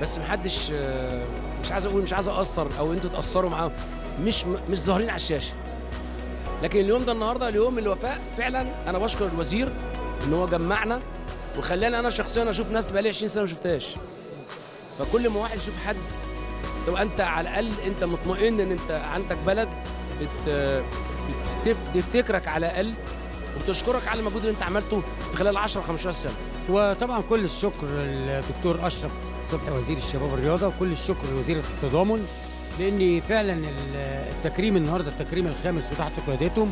بس محدش آه، مش عايز اقول مش عايز اقصر او انتوا تاثروا معاهم مش مش ظاهرين على الشاشه لكن اليوم ده النهارده اليوم الوفاء فعلا انا بشكر الوزير ان هو جمعنا وخلاني انا شخصيا اشوف ناس بقالي 20 سنه ما شفتهاش فكل ما واحد يشوف حد تبقى انت على الاقل انت مطمئن ان انت عندك بلد بتفتكرك على الاقل وتشكرك على المجهود اللي انت عملته في خلال 10 15 سنه وطبعا كل الشكر للدكتور اشرف صبحي وزير الشباب والرياضه وكل الشكر لوزيره التضامن لان فعلا التكريم النهارده التكريم الخامس وتحت قيادتهم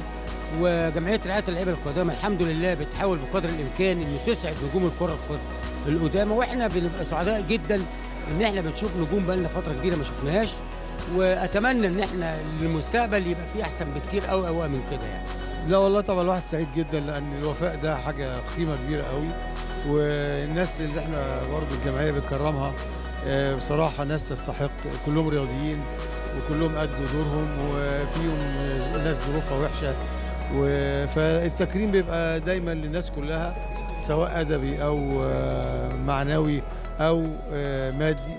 وجمعيه رعايه اللعيبه القدامى الحمد لله بتحاول بقدر الامكان ان تسعد نجوم الكره القدامى واحنا بنبقى سعداء جدا ان احنا بنشوف نجوم بقالنا فتره كبيره ما شفناهاش واتمنى ان احنا للمستقبل يبقى فيه احسن بكتير قوي قوي من كده يعني لا والله طبعا الواحد سعيد جدا لان الوفاء ده حاجه قيمه كبيره قوي والناس اللي احنا برضه الجمعيه بتكرمها آه، بصراحه ناس تستحق كلهم رياضيين وكلهم ادوا دورهم وفيهم ناس ظروفها وحشه فالتكريم بيبقى دايما للناس كلها سواء ادبي او آه، معنوي او آه، مادي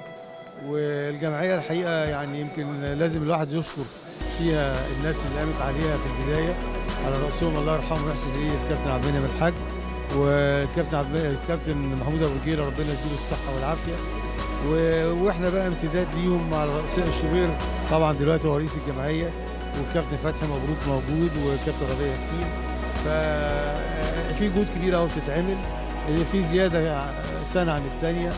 والجمعيه الحقيقه يعني يمكن لازم الواحد يشكر فيها الناس اللي قامت عليها في البدايه على راسهم الله يرحمه ويحسن اليه الكابتن عبد المنعم الحاج وكابتن عبد الكابتن محمود ابو جيره ربنا يديله الصحه والعافيه واحنا بقى امتداد ليهم مع الرئيس الشوبير طبعا دلوقتي هو رئيس الجمعيه والكابتن فتحي مبروك موجود والكابتن ربيع ياسين ففي جهود كبيره قوي بتتعمل في زياده سنه عن الثانيه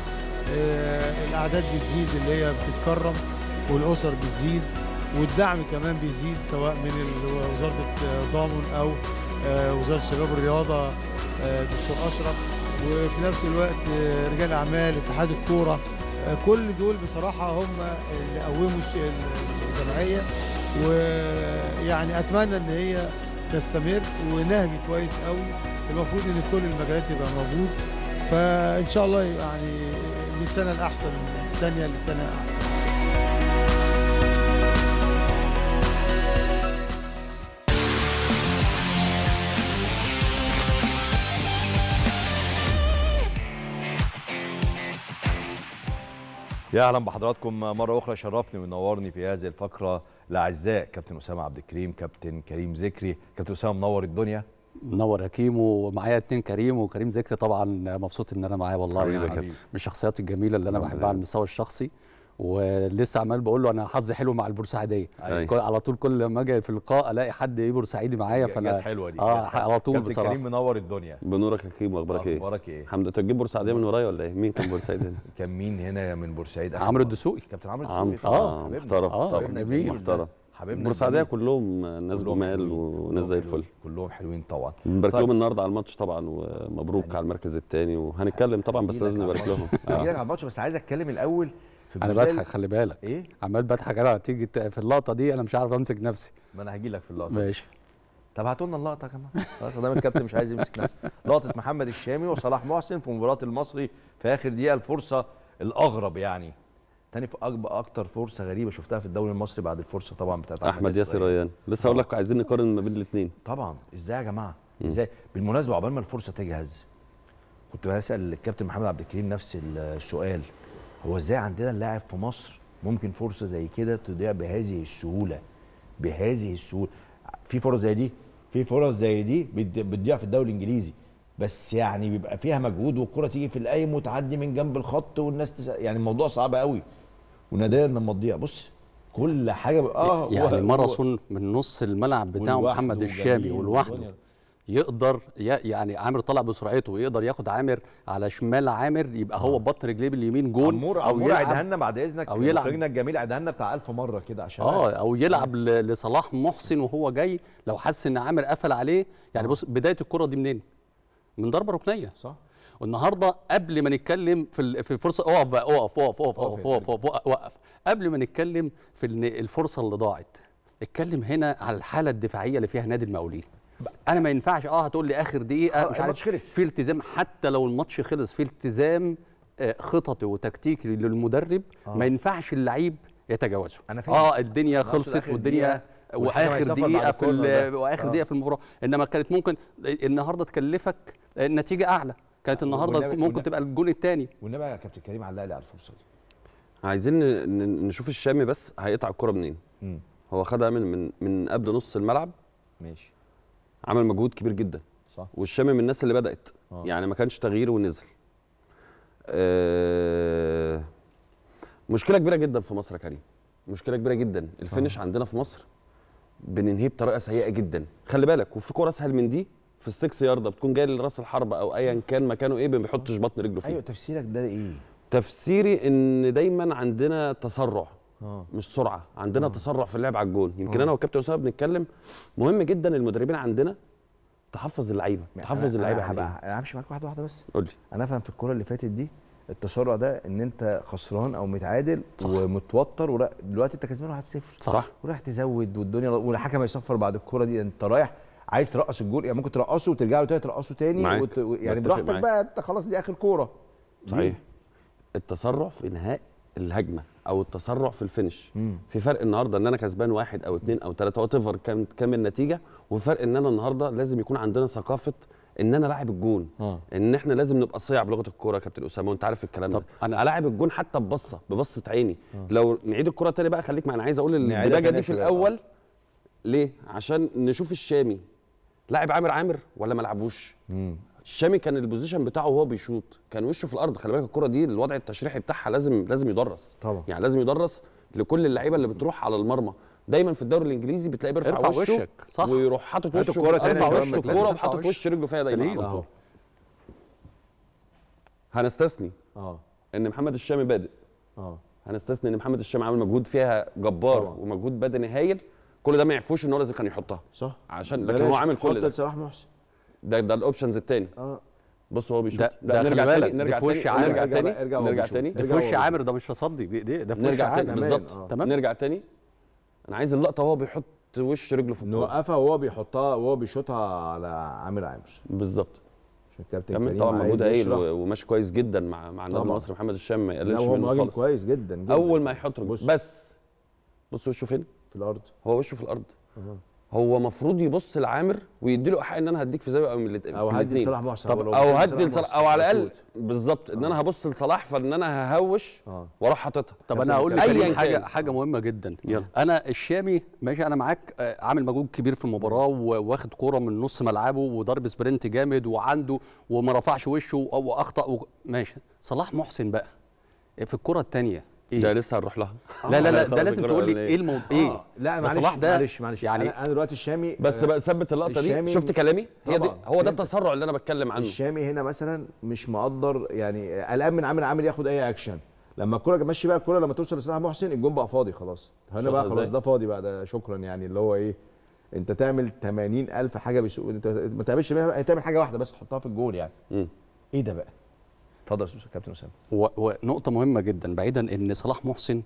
الاعداد بتزيد اللي هي بتتكرم والاسر بتزيد والدعم كمان بيزيد سواء من وزاره الضامن او آه، وزاره الشباب والرياضه آه، دكتور اشرف وفي نفس الوقت آه، رجال اعمال اتحاد الكوره كل دول بصراحه هم اللي قوموا الجمعيه ويعني اتمنى ان هي تستمر ونهج كويس قوي المفروض ان كل المجالات يبقى موجود فان شاء الله يعني من السنه الاحسن من الثانيه للثانيه احسن يا اهلا بحضراتكم مره اخرى شرفني وينورني في هذه الفقره الاعزاء كابتن اسامه عبد الكريم كابتن كريم ذكري كابتن اسامه منور الدنيا منور يا كيمو ومعايا اتنين كريم وكريم ذكري طبعا مبسوط ان انا معاه والله يعني من الشخصيات الجميله اللي انا بحبها على المستوى الشخصي ولسه عمال بقول له انا حظي حلو مع البورسعيديه أيوة. على طول كل لما اجي في اللقاء الاقي حد ايه بورسعيدي معايا فانا حلوه دي اه على طول بصراحه كريم منور الدنيا بنورك يا كريم اخبارك ايه اخبارك ايه الحمد لله تجيب بورسعيديه من ورايا ولا ايه مين كان بورسعيد هنا *laughs* كان مين هنا من بورسعيد عمرو الدسوقي كابتن عمرو الدسوقي اه محترم آه، طبعا محترم حبيبنا بورسعيديه كلهم ناس جمال وناس زي الفل كلهم حلوين طبعا بنبارك طيب. لهم النهارده على الماتش طبعا ومبروك يعني على المركز الثاني وهنتكلم طبعا بس لازم نبارك لهم هنجي آه. على الماتش بس عايز اتكلم الاول في انا بضحك خلي بالك ايه عمال بضحك انا تيجي في اللقطه دي انا مش عارف امسك نفسي ما انا هجي لك في اللقطه ماشي طب هاتوا لنا اللقطه يا جماعه خلاص دام الكابتن مش عايز يمسك نفسه لقطه محمد الشامي وصلاح محسن في مباراه المصري في اخر دقيقه الفرصه الاغرب يعني تاني في اكتر فرصه غريبه شفتها في الدوري المصري بعد الفرصه طبعا بتاعت احمد ياسر ريان لسه هقول لك عايزين نقارن ما بين الاثنين طبعا ازاي يا جماعه ازاي بالمناسبه عقبال ما الفرصه تجهز كنت بسال الكابتن محمد عبد الكريم نفس السؤال هو ازاي عندنا اللاعب في مصر ممكن فرصه زي كده تضيع بهذه السهوله بهذه السهوله في فرص زي دي في فرص زي دي بتضيع في الدوري الانجليزي بس يعني بيبقى فيها مجهود والكره تيجي في القايم وتعدي من جنب الخط والناس تس... يعني الموضوع صعب قوي ونادرا لما تضيع بص كل حاجه اه يعني و... ماراثون من نص الملعب بتاعه محمد الشامي ولوحده يقدر يعني عامر طلع بسرعته ويقدر ياخد عامر على شمال عامر يبقى هو ببطن آه. رجليه باليمين جول عمور او عمور عدهنا بعد اذنك او يلعب الجميل عدهنا بتاع 1000 مره كده عشان اه او يلعب لصلاح محسن وهو جاي لو حس ان عامر قفل عليه يعني آه. بص بدايه الكره دي منين؟ من ضربه ركنيه صح والنهارده قبل ما نتكلم في في الفرصه اقف بقى اقف اقف اقف اقف اقف اقف وقف قبل ما نتكلم في الفرصه اللي ضاعت اتكلم هنا على الحاله الدفاعيه اللي فيها نادي المقاولين انا ما ينفعش اه هتقول لي اخر دقيقه مش عارف خلص في التزام حتى لو الماتش خلص في التزام آه، خططي وتكتيكي للمدرب آه. ما ينفعش اللعيب يتجاوزه انا فاهم اه الدنيا خلصت والدنيا آه، واخر دقيقه في آه، واخر دقيقه في المباراه انما كانت ممكن النهارده تكلفك نتيجه اعلى كانت النهارده والنبي ممكن والنبي تبقى الجون الثاني والنبي يا كابتن كريم علق لي على الفرصه دي عايزين نشوف الشامي بس هيقطع الكره منين هو خدها من من من قبل نص الملعب ماشي عمل مجهود كبير جدا صح والشامي من الناس اللي بدات آه. يعني ما كانش تغيير ونزل آه مشكله كبيره جدا في مصر يا كريم مشكله كبيره جدا الفينش آه. عندنا في مصر بننهيه بطريقه سيئه جدا خلي بالك وفي كوره اسهل من دي في السكس يارده بتكون جاي لراس الحربة او ايا كان مكانه ايه ما بيحطش بطن رجله فيه ايوه تفسيرك ده ايه تفسيري ان دايما عندنا تسرع أوه. مش سرعه عندنا أوه. تسرع في اللعب على الجون يمكن أوه. انا وكابتن اسامه بنتكلم مهم جدا المدربين عندنا تحفظ اللعيبه يعني تحفظ اللعيبه انا همشي معاك واحده واحده بس لي انا افهم في الكوره اللي فاتت دي التسرع ده ان انت خسران او متعادل صح. ومتوتر ولا دلوقتي انت كسبان 1-0 صح ورايح تزود والدنيا والحكم هيصفر بعد الكوره دي انت رايح عايز ترقص الجول يعني ممكن ترقصه وترجع له تاني ترقصه تاني معاك. وت... يعني براحتك بقى انت خلاص دي اخر كوره صحيح التسرع في انهاء الهجمه او التسرع في الفينش في فرق النهارده ان انا كسبان واحد او اثنين او ثلاثه وات ايفر كام كام النتيجه وفرق ان انا النهارده لازم يكون عندنا ثقافه ان انا لاعب الجون آه. ان احنا لازم نبقى صيع بلغه الكوره كابتن اسامه وانت عارف الكلام ده انا لاعب الجون حتى ببصه ببصه عيني آه. لو نعيد الكوره تاني بقى خليك معانا عايز اقول الدباجه دي في الاول آه. ليه عشان نشوف الشامي لاعب عامر عامر ولا ما لعبوش الشامي كان البوزيشن بتاعه وهو بيشوط كان وشه في الارض خلي بالك الكره دي الوضع التشريحي بتاعها لازم لازم يدرس طبعا يعني لازم يدرس لكل اللعيبه اللي بتروح على المرمى دايما في الدوري الانجليزي بتلاقيه بيرفع وشه وشك. صح ويروح حاطط وشه الكوره تاني وشه الكوره وحاطط وش رجله فيها دايما اه. هنستثني اه ان محمد الشامي بادئ اه هنستثني ان محمد الشامي عامل مجهود فيها جبار طبعا. ومجهود بدني هايل كل ده ما يعرفوش ان هو لازم كان يحطها صح عشان لكن هو عامل كل ده صلاح محسن ده ده الاوبشنز الثاني اه بص هو بيشوط ده, ده نرجع تاني نرجع تاني نرجع تاني نرجع تاني ده في وش عامر ده مش هصدي بايديه ده في وش عامر بالظبط تمام نرجع تاني انا عايز اللقطه وهو بيحط وش رجله في الكوره نوقفها وهو بيحطها وهو بيشوطها على عامر عامر بالظبط عشان كابتن كريم طبعا مجهود قايل وماشي كويس جدا مع مع النادي المصري محمد الشام ما يقللش منه خالص هو راجل كويس جدا, جداً اول ما يحط رجله بس بص وشه فين في الارض هو وشه في الارض هو مفروض يبص لعامر ويديله حق ان انا هديك في زاويه او من الاثنين او هدي لصلاح محسن طب او هدي لصلاح او على الاقل بالظبط ان انا آه. هبص لصلاح فان انا ههوش آه. واروح حاططها طب انا هقول لك حاجه حاجه مهمه جدا يلا. انا الشامي ماشي انا معاك آه، عامل مجهود كبير في المباراه واخد كوره من نص ملعبه وضرب سبرنت جامد وعنده وما رفعش وشه واخطا و... ماشي صلاح محسن بقى في الكره الثانيه إيه؟ ده لسه هنروح لها لا لا لا ده لازم تقول لي ايه الموضوع ايه, آه، لا معلش معلش معلش يعني انا دلوقتي الشامي بس بقى آه، ثبت اللقطه دي شفت كلامي هي دي هو ده التسرع اللي انا بتكلم عنه الشامي هنا مثلا مش مقدر يعني قلقان من عامل عامل ياخد اي اكشن لما الكوره مشي بقى الكوره لما توصل لصلاح محسن الجون بقى فاضي خلاص هنا بقى خلاص ده فاضي بقى ده شكرا يعني اللي هو ايه انت تعمل 80000 حاجه بيسوق انت ما تعملش تعمل حاجه واحده بس تحطها في الجون يعني م. ايه ده بقى اتفضل يا كابتن اسامه ونقطه مهمه جدا بعيدا ان صلاح محسن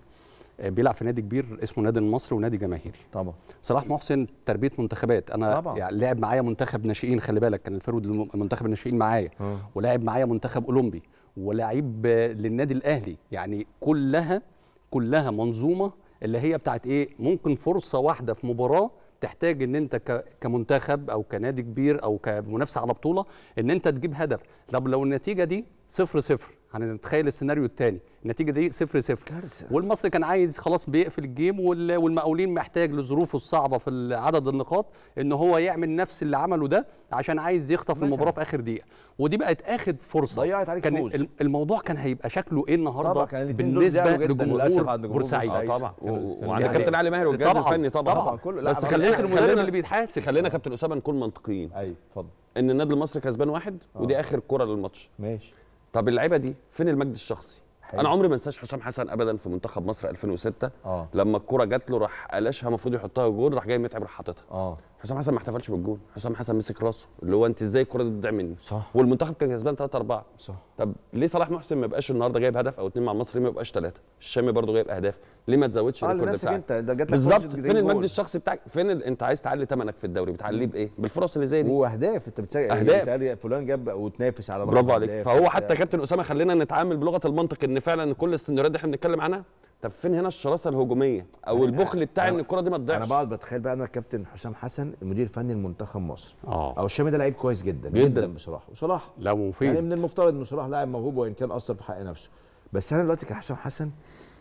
آه، بيلعب في نادي كبير اسمه نادي المصري ونادي جماهيري طبعا صلاح محسن تربيه منتخبات انا طبعا. يعني لعب معايا منتخب ناشئين خلي بالك كان الفرود منتخب الناشئين معايا آه. ولعب معايا منتخب اولمبي ولاعيب للنادي الاهلي يعني كلها كلها منظومه اللي هي بتاعت ايه ممكن فرصه واحده في مباراه تحتاج ان انت كمنتخب او كنادي كبير او كمنافسه على بطوله ان انت تجيب هدف طب لو النتيجه دي صفر صفر هنتخيل يعني السيناريو الثاني النتيجه دي صفر صفر كارثه والمصري كان عايز خلاص بيقفل الجيم والمقاولين محتاج لظروفه الصعبه في عدد النقاط ان هو يعمل نفس اللي عمله ده عشان عايز يخطف المباراه في اخر دقيقه ودي بقت اخر فرصه ضيعت عليك كان فوز. الموضوع كان هيبقى شكله ايه النهارده بالنسبه لجمهور بورسعيد آه طبعا وعند يعني كابتن علي ماهر والجهاز الفني طبعا طبعا طبعًا. كله بس خلينا المدرب اللي بيتحاسب خلينا كابتن اسامه نكون منطقيين ايوه اتفضل ان النادي المصري كسبان واحد ودي آه. اخر كره للماتش ماشي طب اللعيبه دي فين المجد الشخصي حقيقي. انا عمري ما انساش حسام حسن ابدا في منتخب مصر 2006 آه. لما الكره جات له راح قلاشها المفروض يحطها جول راح جاي متعب راح حاططها آه. حسام حسن ما احتفلش بالجول حسام حسن مسك راسه اللي هو انت ازاي الكره دي تضيع مني صح والمنتخب كان كسبان 3 4 صح طب ليه صلاح محسن ما يبقاش النهارده جايب هدف او اثنين مع مصر ما يبقاش ثلاثه الشامي برده جايب اهداف ليه ما تزودش آه، الريكورد آه بتاعك انت ده جات بالظبط فين المجد الشخصي بتاعك فين انت عايز تعلي ثمنك في الدوري بتعليه بايه بالفرص اللي زي دي واهداف انت بتسجل اهداف يعني فلان جاب وتنافس على برافو عليك فهو حتى كابتن اسامه خلينا نتعامل بلغه المنطق ان فعلا كل السيناريوهات دي احنا بنتكلم عنها طب فين هنا الشراسه الهجوميه او البخل بتاع ان الكره دي ما تضيعش انا بقعد بتخيل بقى انا الكابتن حسام حسن المدير الفني لمنتخب مصر اه او الشامي ده لعيب كويس جدا جدا, جداً بصراحه وصلاح لا مفيد يعني من المفترض ان صلاح لاعب موهوب وان كان اثر في حق نفسه بس انا دلوقتي كحسام حسن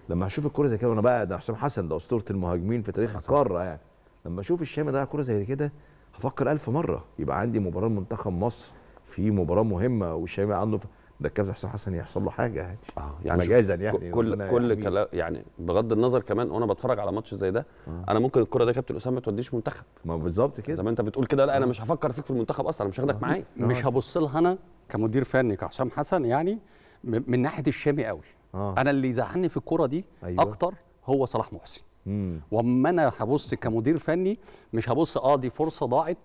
لما هشوف الكوره زي كده وانا بقى ده حسام حسن ده اسطوره المهاجمين في تاريخ آه، القاره يعني لما اشوف الشامي ده كوره زي كده هفكر ألف مره يبقى عندي مباراه منتخب مصر في مباراه مهمه والشامي عنده ف... ده الكابتن حسام حسن يحصل له حاجه يعني اه يعني مجازا يعني كل كل كلام يعني بغض النظر كمان وانا بتفرج على ماتش زي ده آه. انا ممكن الكره ده كابتن اسامه ما توديش منتخب ما بالظبط كده زي ما انت بتقول كده لا انا آه. مش هفكر فيك في المنتخب اصلا مش هاخدك آه. معايا مش هبص لها انا كمدير فني كحسام حسن يعني من ناحيه الشامي قوي آه. انا اللي زعلني في الكوره دي أيوة. اكتر هو صلاح محسن واما انا هبص كمدير فني مش هبص اه دي فرصه ضاعت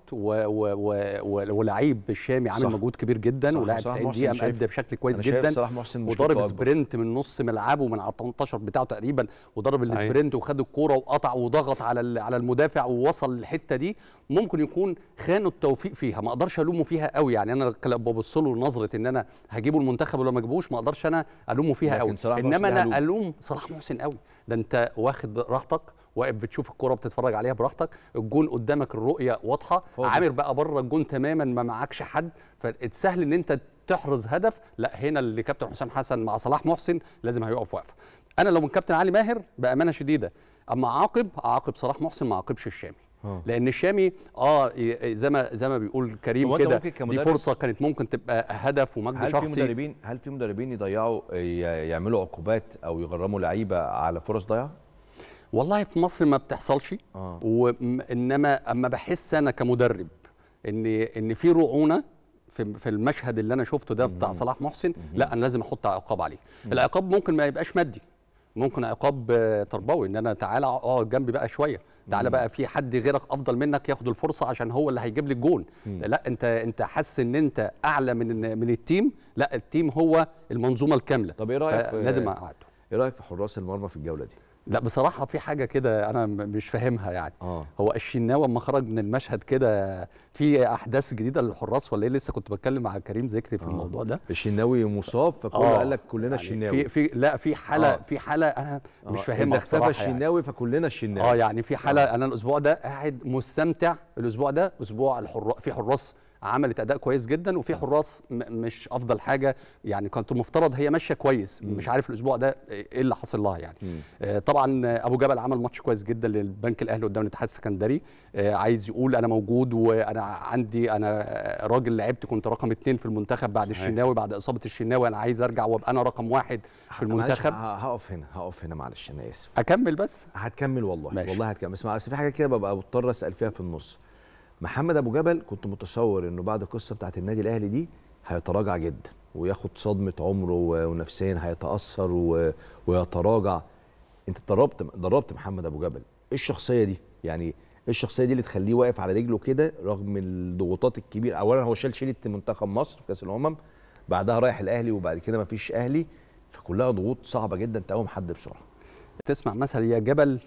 ولعيب الشامي عامل مجهود كبير جدا ولاعب 90 دقيقه مأدى بشكل كويس جدا وضرب سبرنت من نص ملعبه من على 18 بتاعه تقريبا وضرب السبرنت وخد الكوره وقطع وضغط على على المدافع ووصل للحته دي ممكن يكون خان التوفيق فيها ما اقدرش الومه فيها قوي يعني انا ببص له نظره ان انا هجيبه المنتخب ولا ما اجيبوش ما اقدرش انا الومه فيها قوي انما انا الوم صلاح محسن قوي ده انت واخد راحتك واقف بتشوف الكوره بتتفرج عليها براحتك الجون قدامك الرؤيه واضحه فوق. عامر بقى بره الجون تماما ما معكش حد فسهل ان انت تحرز هدف لا هنا اللي كابتن حسام حسن مع صلاح محسن لازم هيقف واقفه انا لو من كابتن علي ماهر بامانه شديده اما اعاقب اعاقب صلاح محسن ما اعاقبش الشامي آه. لان الشامي اه زي ما زي ما بيقول كريم كده دي فرصه كانت ممكن تبقى هدف ومجد هل شخصي هل في مدربين هل في مدربين يضيعوا يعملوا عقوبات او يغرموا لعيبه على فرص ضايعه والله في مصر ما بتحصلش آه. وانما اما بحس انا كمدرب ان ان في رعونه في في المشهد اللي انا شفته ده بتاع صلاح محسن لا انا لازم احط عقاب عليه العقاب ممكن ما يبقاش مادي ممكن عقاب آه، تربوي ان انا تعالى اقعد آه، جنبي بقى شويه تعالى بقى في حد غيرك افضل منك ياخد الفرصه عشان هو اللي هيجيب لك جون لا انت انت حاسس ان انت اعلى من من التيم لا التيم هو المنظومه الكامله طب ايه رايك في لازم اقعده ايه رايك في حراس المرمى في الجوله دي لا بصراحه في حاجه كده انا مش فاهمها يعني آه. هو الشناوي اما خرج من المشهد كده في احداث جديده للحراس ولا ايه لسه كنت بتكلم مع كريم ذكري في آه. الموضوع ده الشناوي مصاب فكله آه. قال لك كلنا يعني الشناوي في في لا في حاله آه. في حاله انا مش آه. فاهمها اذا اختفى يعني. الشناوي يعني. فكلنا الشناوي اه يعني في حاله آه. انا الاسبوع ده قاعد مستمتع الاسبوع ده اسبوع الحراس في حراس عملت اداء كويس جدا وفي حراس مش افضل حاجه يعني كانت المفترض هي ماشيه كويس مش عارف الاسبوع ده ايه اللي حصل لها يعني آه طبعا ابو جبل عمل ماتش كويس جدا للبنك الاهلي قدام الاتحاد السكندري آه عايز يقول انا موجود وانا عندي انا راجل لعبت كنت رقم اثنين في المنتخب بعد الشناوي بعد اصابه الشناوي انا عايز ارجع وابقى انا رقم واحد في المنتخب هقف هنا هقف هنا معلش انا اسف اكمل بس هتكمل والله ماشي. والله هتكمل بس في حاجه كده ببقى مضطر اسال فيها في النص محمد ابو جبل كنت متصور انه بعد القصه بتاعت النادي الاهلي دي هيتراجع جدا وياخد صدمه عمره ونفسيا هيتاثر ويتراجع انت دربت دربت محمد ابو جبل ايه الشخصيه دي يعني ايه الشخصيه دي اللي تخليه واقف على رجله كده رغم الضغوطات الكبيره اولا هو شال شيله منتخب مصر في كاس الامم بعدها رايح الاهلي وبعد كده مفيش اهلي فكلها ضغوط صعبه جدا تقوم حد بسرعه تسمع مثل يا جبل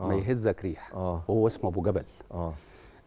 ما آه. يهزك ريح آه. وهو اسمه ابو جبل آه.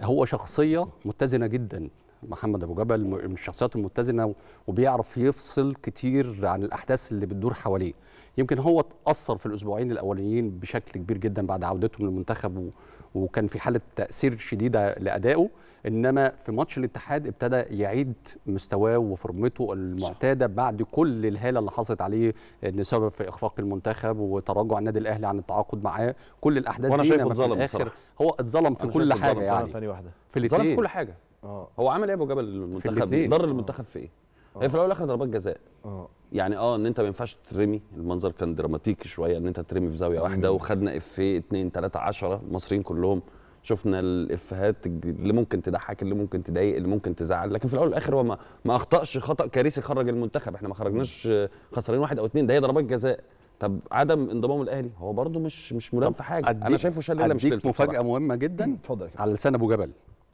هو شخصيه متزنه جدا محمد ابو جبل من الشخصيات المتزنه وبيعرف يفصل كتير عن الاحداث اللي بتدور حواليه يمكن هو اتاثر في الاسبوعين الاولانيين بشكل كبير جدا بعد عودته من المنتخب وكان في حاله تاثير شديده لادائه انما في ماتش الاتحاد ابتدى يعيد مستواه وفورمته المعتاده بعد كل الهاله اللي حصلت عليه ان سبب في اخفاق المنتخب وتراجع النادي الاهلي عن التعاقد معاه كل الاحداث دي وانا شايفه اتظلم هو اتظلم في يعني. كل حاجه يعني في, في الاثنين في كل حاجه آه. هو عمل ايه ابو جبل للمنتخب ضر المنتخب في آه. ايه آه. هي في الاول والاخر ضربات جزاء اه يعني اه ان انت ما ينفعش ترمي المنظر كان دراماتيكي شويه ان انت ترمي في زاويه واحده وخدنا افيه 2 3 10 المصريين كلهم شفنا الافيهات اللي ممكن تضحك اللي ممكن تضايق اللي ممكن تزعل لكن في الاول والاخر هو ما, ما اخطاش خطا كارثي خرج المنتخب احنا ما خرجناش خسرانين واحد او اثنين ده هي ضربات جزاء طب عدم انضمام الاهلي هو برده مش مش ملام في حاجه انا شايفه شلله مش مفاجاه مهمه جدا اتفضل على لسان ابو جبل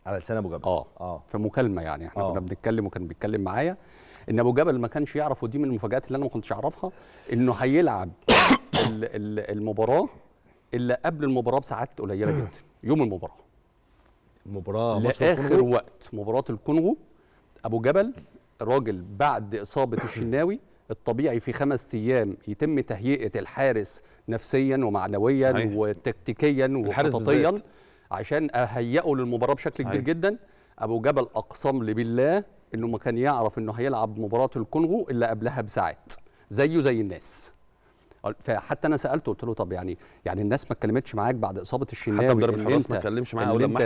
على لسان ابو جبل اه اه في مكالمه يعني احنا آه. كنا بنتكلم وكان بيتكلم معايا ان ابو جبل ما كانش يعرف ودي من المفاجات اللي انا ما كنتش اعرفها انه هيلعب *coughs* المباراه الا قبل المباراه بساعات قليله *coughs* جدا يوم المباراه مباراه لاخر وقت مباراه الكونغو ابو جبل راجل بعد اصابه *coughs* الشناوي الطبيعي في خمس ايام يتم تهيئه الحارس نفسيا ومعنويا صحيح. وتكتيكيا وخططيا عشان اهيئه للمباراه بشكل صحيح. كبير جدا ابو جبل اقسم لي بالله انه ما كان يعرف انه هيلعب مباراه الكونغو الا قبلها بساعات زيه زي الناس فحتى انا سالته قلت له طب يعني يعني الناس ما اتكلمتش معاك بعد اصابه الشناوي حتى مدرب الحراس ما اتكلمش معاك ولا انت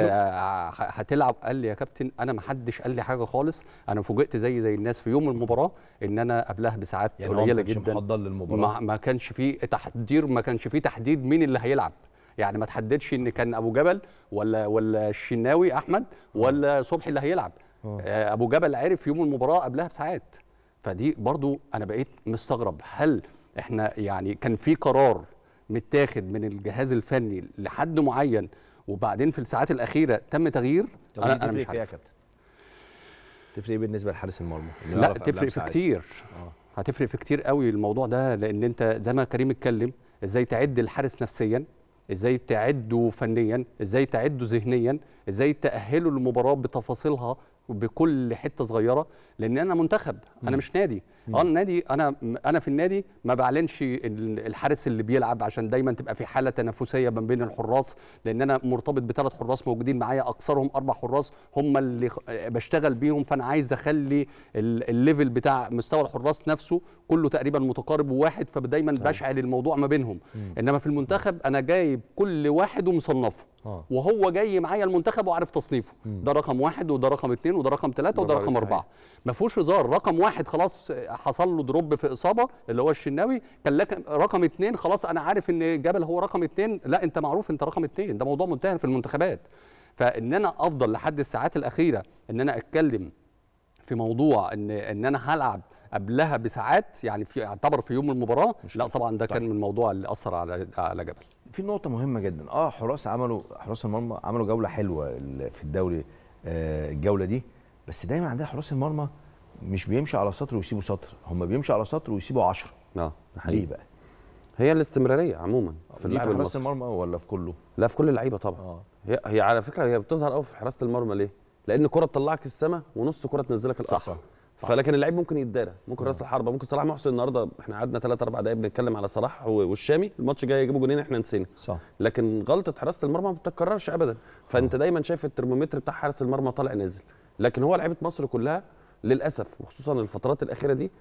هتلعب قال لي يا كابتن انا ما حدش قال لي حاجه خالص انا فوجئت زي زي الناس في يوم المباراه ان انا قبلها بساعات يعني قليله جدا ما كانش للمباراه ما كانش فيه تحضير ما كانش فيه تحديد مين اللي هيلعب يعني ما تحددش ان كان ابو جبل ولا ولا الشناوي احمد ولا صبحي اللي هيلعب أوه. آه، ابو جبل عرف يوم المباراه قبلها بساعات فدي برضو انا بقيت مستغرب هل احنا يعني كان في قرار متاخد من الجهاز الفني لحد معين وبعدين في الساعات الاخيره تم تغيير انا انا مش عارف يا كابتن تفرق إيه بالنسبه لحارس المرمى لا تفرق في كتير أوه. هتفرق في كتير قوي الموضوع ده لان انت زي ما كريم اتكلم ازاي تعد الحارس نفسيا ازاي تعدوا فنيا ازاي تعدوا ذهنيا ازاي تاهلوا المباراه بتفاصيلها بكل حته صغيره لان انا منتخب انا مش نادي اه النادي انا انا في النادي ما بعلنش الحارس اللي بيلعب عشان دايما تبقى في حاله تنافسيه ما بين الحراس لان انا مرتبط بثلاث حراس موجودين معايا اكثرهم اربع حراس هم اللي بشتغل بيهم فانا عايز اخلي الليفل بتاع مستوى الحراس نفسه كله تقريبا متقارب وواحد فدايما بشعل الموضوع ما بينهم مم. انما في المنتخب انا جايب كل واحد ومصنفه آه. وهو جاي معايا المنتخب وعارف تصنيفه مم. ده رقم واحد وده رقم اثنين وده رقم ثلاثة وده رقم أربعة ما فيهوش هزار رقم واحد خلاص حصل له دروب في اصابه اللي هو الشناوي كان لك رقم اثنين خلاص انا عارف ان جبل هو رقم اثنين لا انت معروف انت رقم اثنين ده موضوع منتهي في المنتخبات فان انا افضل لحد الساعات الاخيره ان انا اتكلم في موضوع ان ان انا هلعب قبلها بساعات يعني في يعتبر في يوم المباراه لا طبعا ده طيب. كان من الموضوع اللي اثر على على جبل في نقطه مهمه جدا اه حراس عملوا حراس المرمى عملوا جوله حلوه في الدوري آه الجوله دي بس دايما عندنا حراس المرمى مش بيمشي على سطر ويسيبوا سطر هم بيمشوا على سطر ويسيبوا 10 اه ليه بقى هي الاستمراريه عموما في اللعب في حراسه المرمى ولا في كله لا في كل اللعيبه طبعا آه. هي هي على فكره هي بتظهر قوي في حراسه المرمى ليه لان كره تطلعك السما ونص كره تنزلك الارض صح فلكن اللعيب ممكن يتدارى ممكن آه. راس الحربه ممكن صلاح محسن النهارده احنا قعدنا 3 4 دقايق بنتكلم على صلاح والشامي الماتش جاي يجيبوا جونين احنا نسينا صح لكن غلطه حراسه المرمى ما بتتكررش ابدا فانت آه. دايما شايف الترمومتر بتاع حارس المرمى طالع نازل لكن هو لعيبه مصر كلها للاسف وخصوصا الفترات الاخيره دي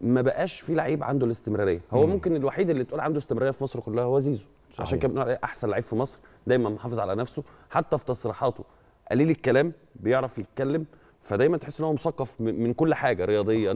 ما بقاش في لعيب عنده الاستمراريه هو مم. ممكن الوحيد اللي تقول عنده استمراريه في مصر كلها هو زيزو صحيح. عشان كده بنقول احسن لعيب في مصر دايما محافظ على نفسه حتى في تصريحاته قليل الكلام بيعرف يتكلم فدايما تحس ان هو مثقف من كل حاجه رياضيا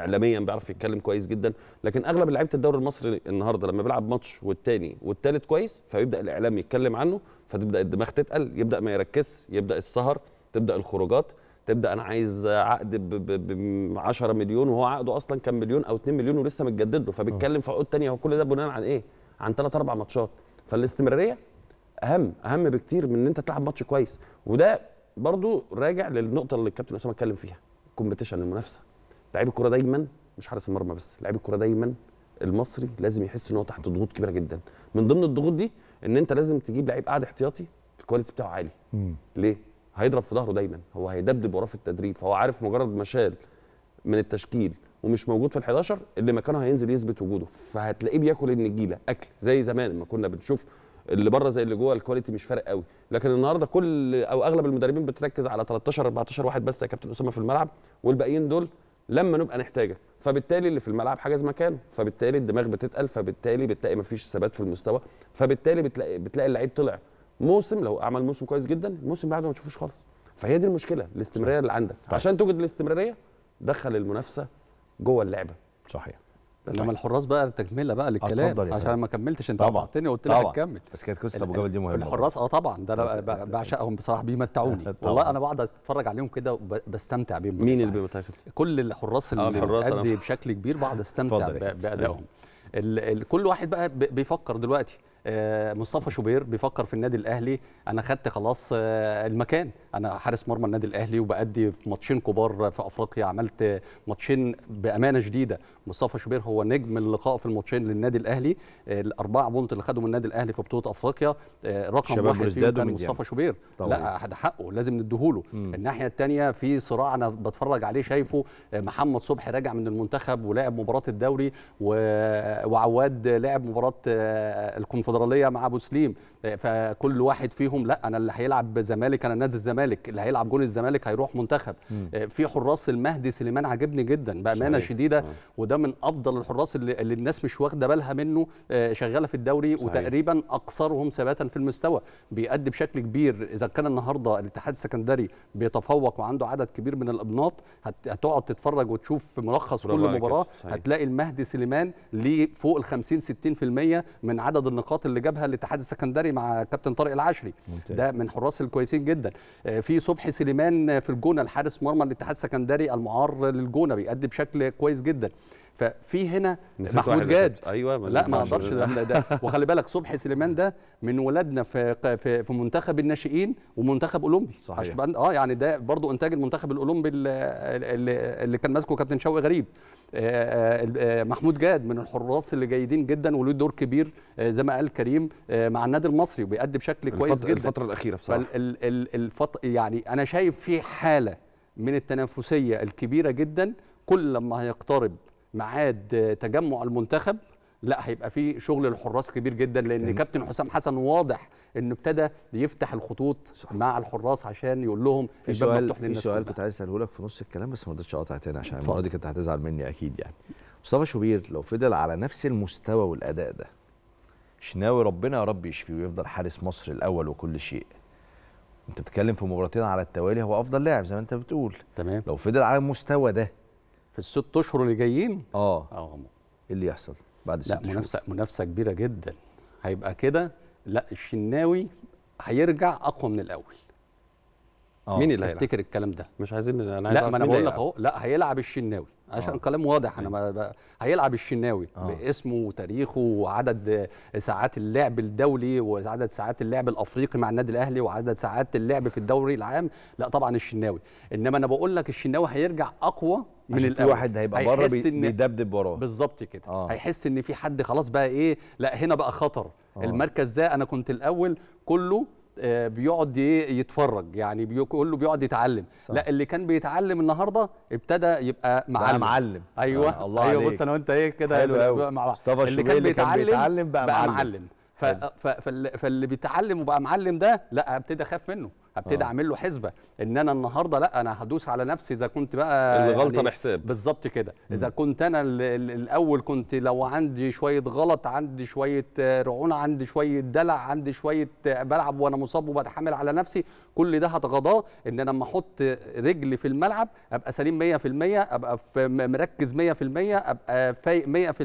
اعلاميا بيعرف يتكلم كويس جدا لكن اغلب لعيبه الدوري المصري النهارده لما بيلعب ماتش والتاني والتالت كويس فبيبدا الاعلام يتكلم عنه فتبدا الدماغ تتقل يبدا ما يركز يبدا السهر تبدا الخروجات تبدا انا عايز عقد ب 10 مليون وهو عقده اصلا كان مليون او 2 مليون ولسه متجدد له فبيتكلم آه. في عقود ثانيه هو كل ده بناء على ايه؟ عن ثلاث اربع ماتشات فالاستمراريه اهم اهم بكتير من ان انت تلعب ماتش كويس وده برضو راجع للنقطه اللي الكابتن اسامه اتكلم فيها الكومبيتيشن المنافسه لعيب الكوره دايما مش حارس المرمى بس لعيب الكوره دايما المصري لازم يحس ان هو تحت ضغوط كبيره جدا من ضمن الضغوط دي ان انت لازم تجيب لعيب قاعد احتياطي الكواليتي بتاعه عالي ليه هيضرب في ظهره دايما هو هيدبدب وراه في التدريب فهو عارف مجرد ما شال من التشكيل ومش موجود في ال11 اللي مكانه هينزل يثبت وجوده فهتلاقيه بياكل النجيله اكل زي زمان ما كنا بنشوف اللي بره زي اللي جوه الكواليتي مش فارق قوي لكن النهارده كل او اغلب المدربين بتركز على 13 14 واحد بس يا كابتن اسامه في الملعب والباقيين دول لما نبقى نحتاجك فبالتالي اللي في الملعب حاجز مكانه فبالتالي الدماغ بتتقل فبالتالي بتلاقي مفيش ثبات في المستوى فبالتالي بتلاقي بتلاقي اللعيب طلع موسم لو عمل موسم كويس جدا الموسم بعده ما تشوفوش خالص فهي دي المشكله الاستمراريه اللي عندك طيب. عشان توجد الاستمراريه دخل المنافسه جوه اللعبه صحيح لما الحراس بقى تكمله بقى للكلام عشان ما كملتش انت قطعتني وقلت لي هتكمل بس كانت قصه ابو جبل دي مهمه الحراس اه طبعا ده انا بعشقهم بصراحه بيمتعوني *laughs* والله انا بقعد اتفرج عليهم كده وبستمتع بيهم مين اللي بيمتعك كل الحراس آه، اللي بتأدي بشكل كبير بقعد استمتع بادائهم كل واحد بقى بيفكر دلوقتي آه، مصطفى شوبير بيفكر في النادي الاهلي انا خدت خلاص آه، المكان انا حارس مرمى النادي الاهلي وبأدي في ماتشين كبار في افريقيا عملت ماتشين بامانه شديده مصطفى شوبير هو نجم اللقاء في الماتشين للنادي الاهلي الاربعه بونت اللي خدهم النادي الاهلي في بطوله افريقيا آه، رقم واحد فيهم كان مصطفى شوبير لا ده حقه لازم نديهوله الناحيه الثانيه في صراع انا بتفرج عليه شايفه محمد صبحي راجع من المنتخب ولعب مباراه الدوري وعواد لعب مباراه الكونفدراليه الفدراليه مع ابو سليم فكل واحد فيهم لا انا اللي هيلعب زمالك انا نادي الزمالك اللي هيلعب جون الزمالك هيروح منتخب مم. آه، في حراس المهدي سليمان عجبني جدا بامانه شديده مم. آه. وده من افضل الحراس اللي, اللي الناس مش واخده بالها منه آه، شغاله في الدوري صحيح. وتقريبا اقصرهم ثباتا في المستوى بيأدي بشكل كبير اذا كان النهارده الاتحاد السكندري بيتفوق وعنده عدد كبير من الابناط هتقعد تتفرج وتشوف ملخص كل مباراه هتلاقي المهدي سليمان ليه فوق ال 50 60% من عدد النقاط اللي جابها الاتحاد السكندري الجزائري مع كابتن طارق العشري ممتاز. ده من حراس الكويسين جدا آه، في صبحي سليمان في الجونه الحارس مرمى الاتحاد السكندري المعار للجونه بيأدي بشكل كويس جدا ففي هنا محمود جاد ايوه لا ما اقدرش ده, ده, ده *laughs* وخلي بالك صبحي سليمان ده من ولادنا في في, في منتخب الناشئين ومنتخب اولمبي صحيح اه يعني ده برضو انتاج المنتخب الاولمبي اللي, اللي كان ماسكه كابتن شوقي غريب آه، آه، آه، محمود جاد من الحراس اللي جيدين جدا وله دور كبير زي ما قال كريم مع النادي المصري وبيأدي بشكل كويس الفترة جدا الفتره الاخيره بصراحه الفط... يعني انا شايف في حاله من التنافسيه الكبيره جدا كل لما هيقترب ميعاد تجمع المنتخب لا هيبقى في شغل للحراس كبير جدا لان جميل. كابتن حسام حسن واضح انه ابتدى يفتح الخطوط صح. مع الحراس عشان يقول لهم في سؤال في سؤال كنت عايز اساله لك في نص الكلام بس ما رضيتش اقطع تاني عشان المره دي كنت هتزعل مني اكيد يعني مصطفى شوبير لو فضل على نفس المستوى والاداء ده شناوي ربنا يا رب يشفيه ويفضل حارس مصر الاول وكل شيء انت بتتكلم في مباراتين على التوالي هو افضل لاعب زي ما انت بتقول تمام لو فضل على المستوى ده في الست اشهر اللي جايين اه اه إيه اللي يحصل بعد لا منافسه منافسه كبيره جدا هيبقى كده لا الشناوي هيرجع اقوى من الاول أوه. مين اللي هيلعب؟ افتكر الكلام ده مش عايزين انا عايز لا ما انا بقول لك اهو لا هيلعب الشناوي عشان أوه. كلام واضح انا ما هيلعب الشناوي أوه. باسمه وتاريخه وعدد ساعات اللعب الدولي وعدد ساعات اللعب الافريقي مع النادي الاهلي وعدد ساعات اللعب في الدوري العام لا طبعا الشناوي انما انا بقول لك الشناوي هيرجع اقوى من الاول في واحد هيبقى بره بيدبدب وراه بالظبط كده آه. هيحس ان في حد خلاص بقى ايه لا هنا بقى خطر آه. المركز ده انا كنت الاول كله آه، بيقعد إيه، يتفرج يعني كله بيقعد يتعلم صح. لا اللي كان بيتعلم النهارده ابتدى يبقى معلم معلم ايوه آه الله ايوه عليك. بص انا وانت ايه كده مصطفى اللي كان بيتعلم, بيتعلم بقى, بقى معلم, معلم. فاللي بيتعلم وبقى معلم ده لا ابتدي اخاف منه ابتدي آه. اعمل له حسبه ان انا النهارده لا انا هدوس على نفسي اذا كنت بقى الغلطه يعني بحساب بالظبط كده اذا كنت انا الاول كنت لو عندي شويه غلط عندي شويه رعونه عندي شويه دلع عندي شويه بلعب وانا مصاب وبتحمل على نفسي كل ده هتغضاه ان انا لما احط رجلي في الملعب ابقى سليم 100% ابقى مركز 100% ابقى فايق 100%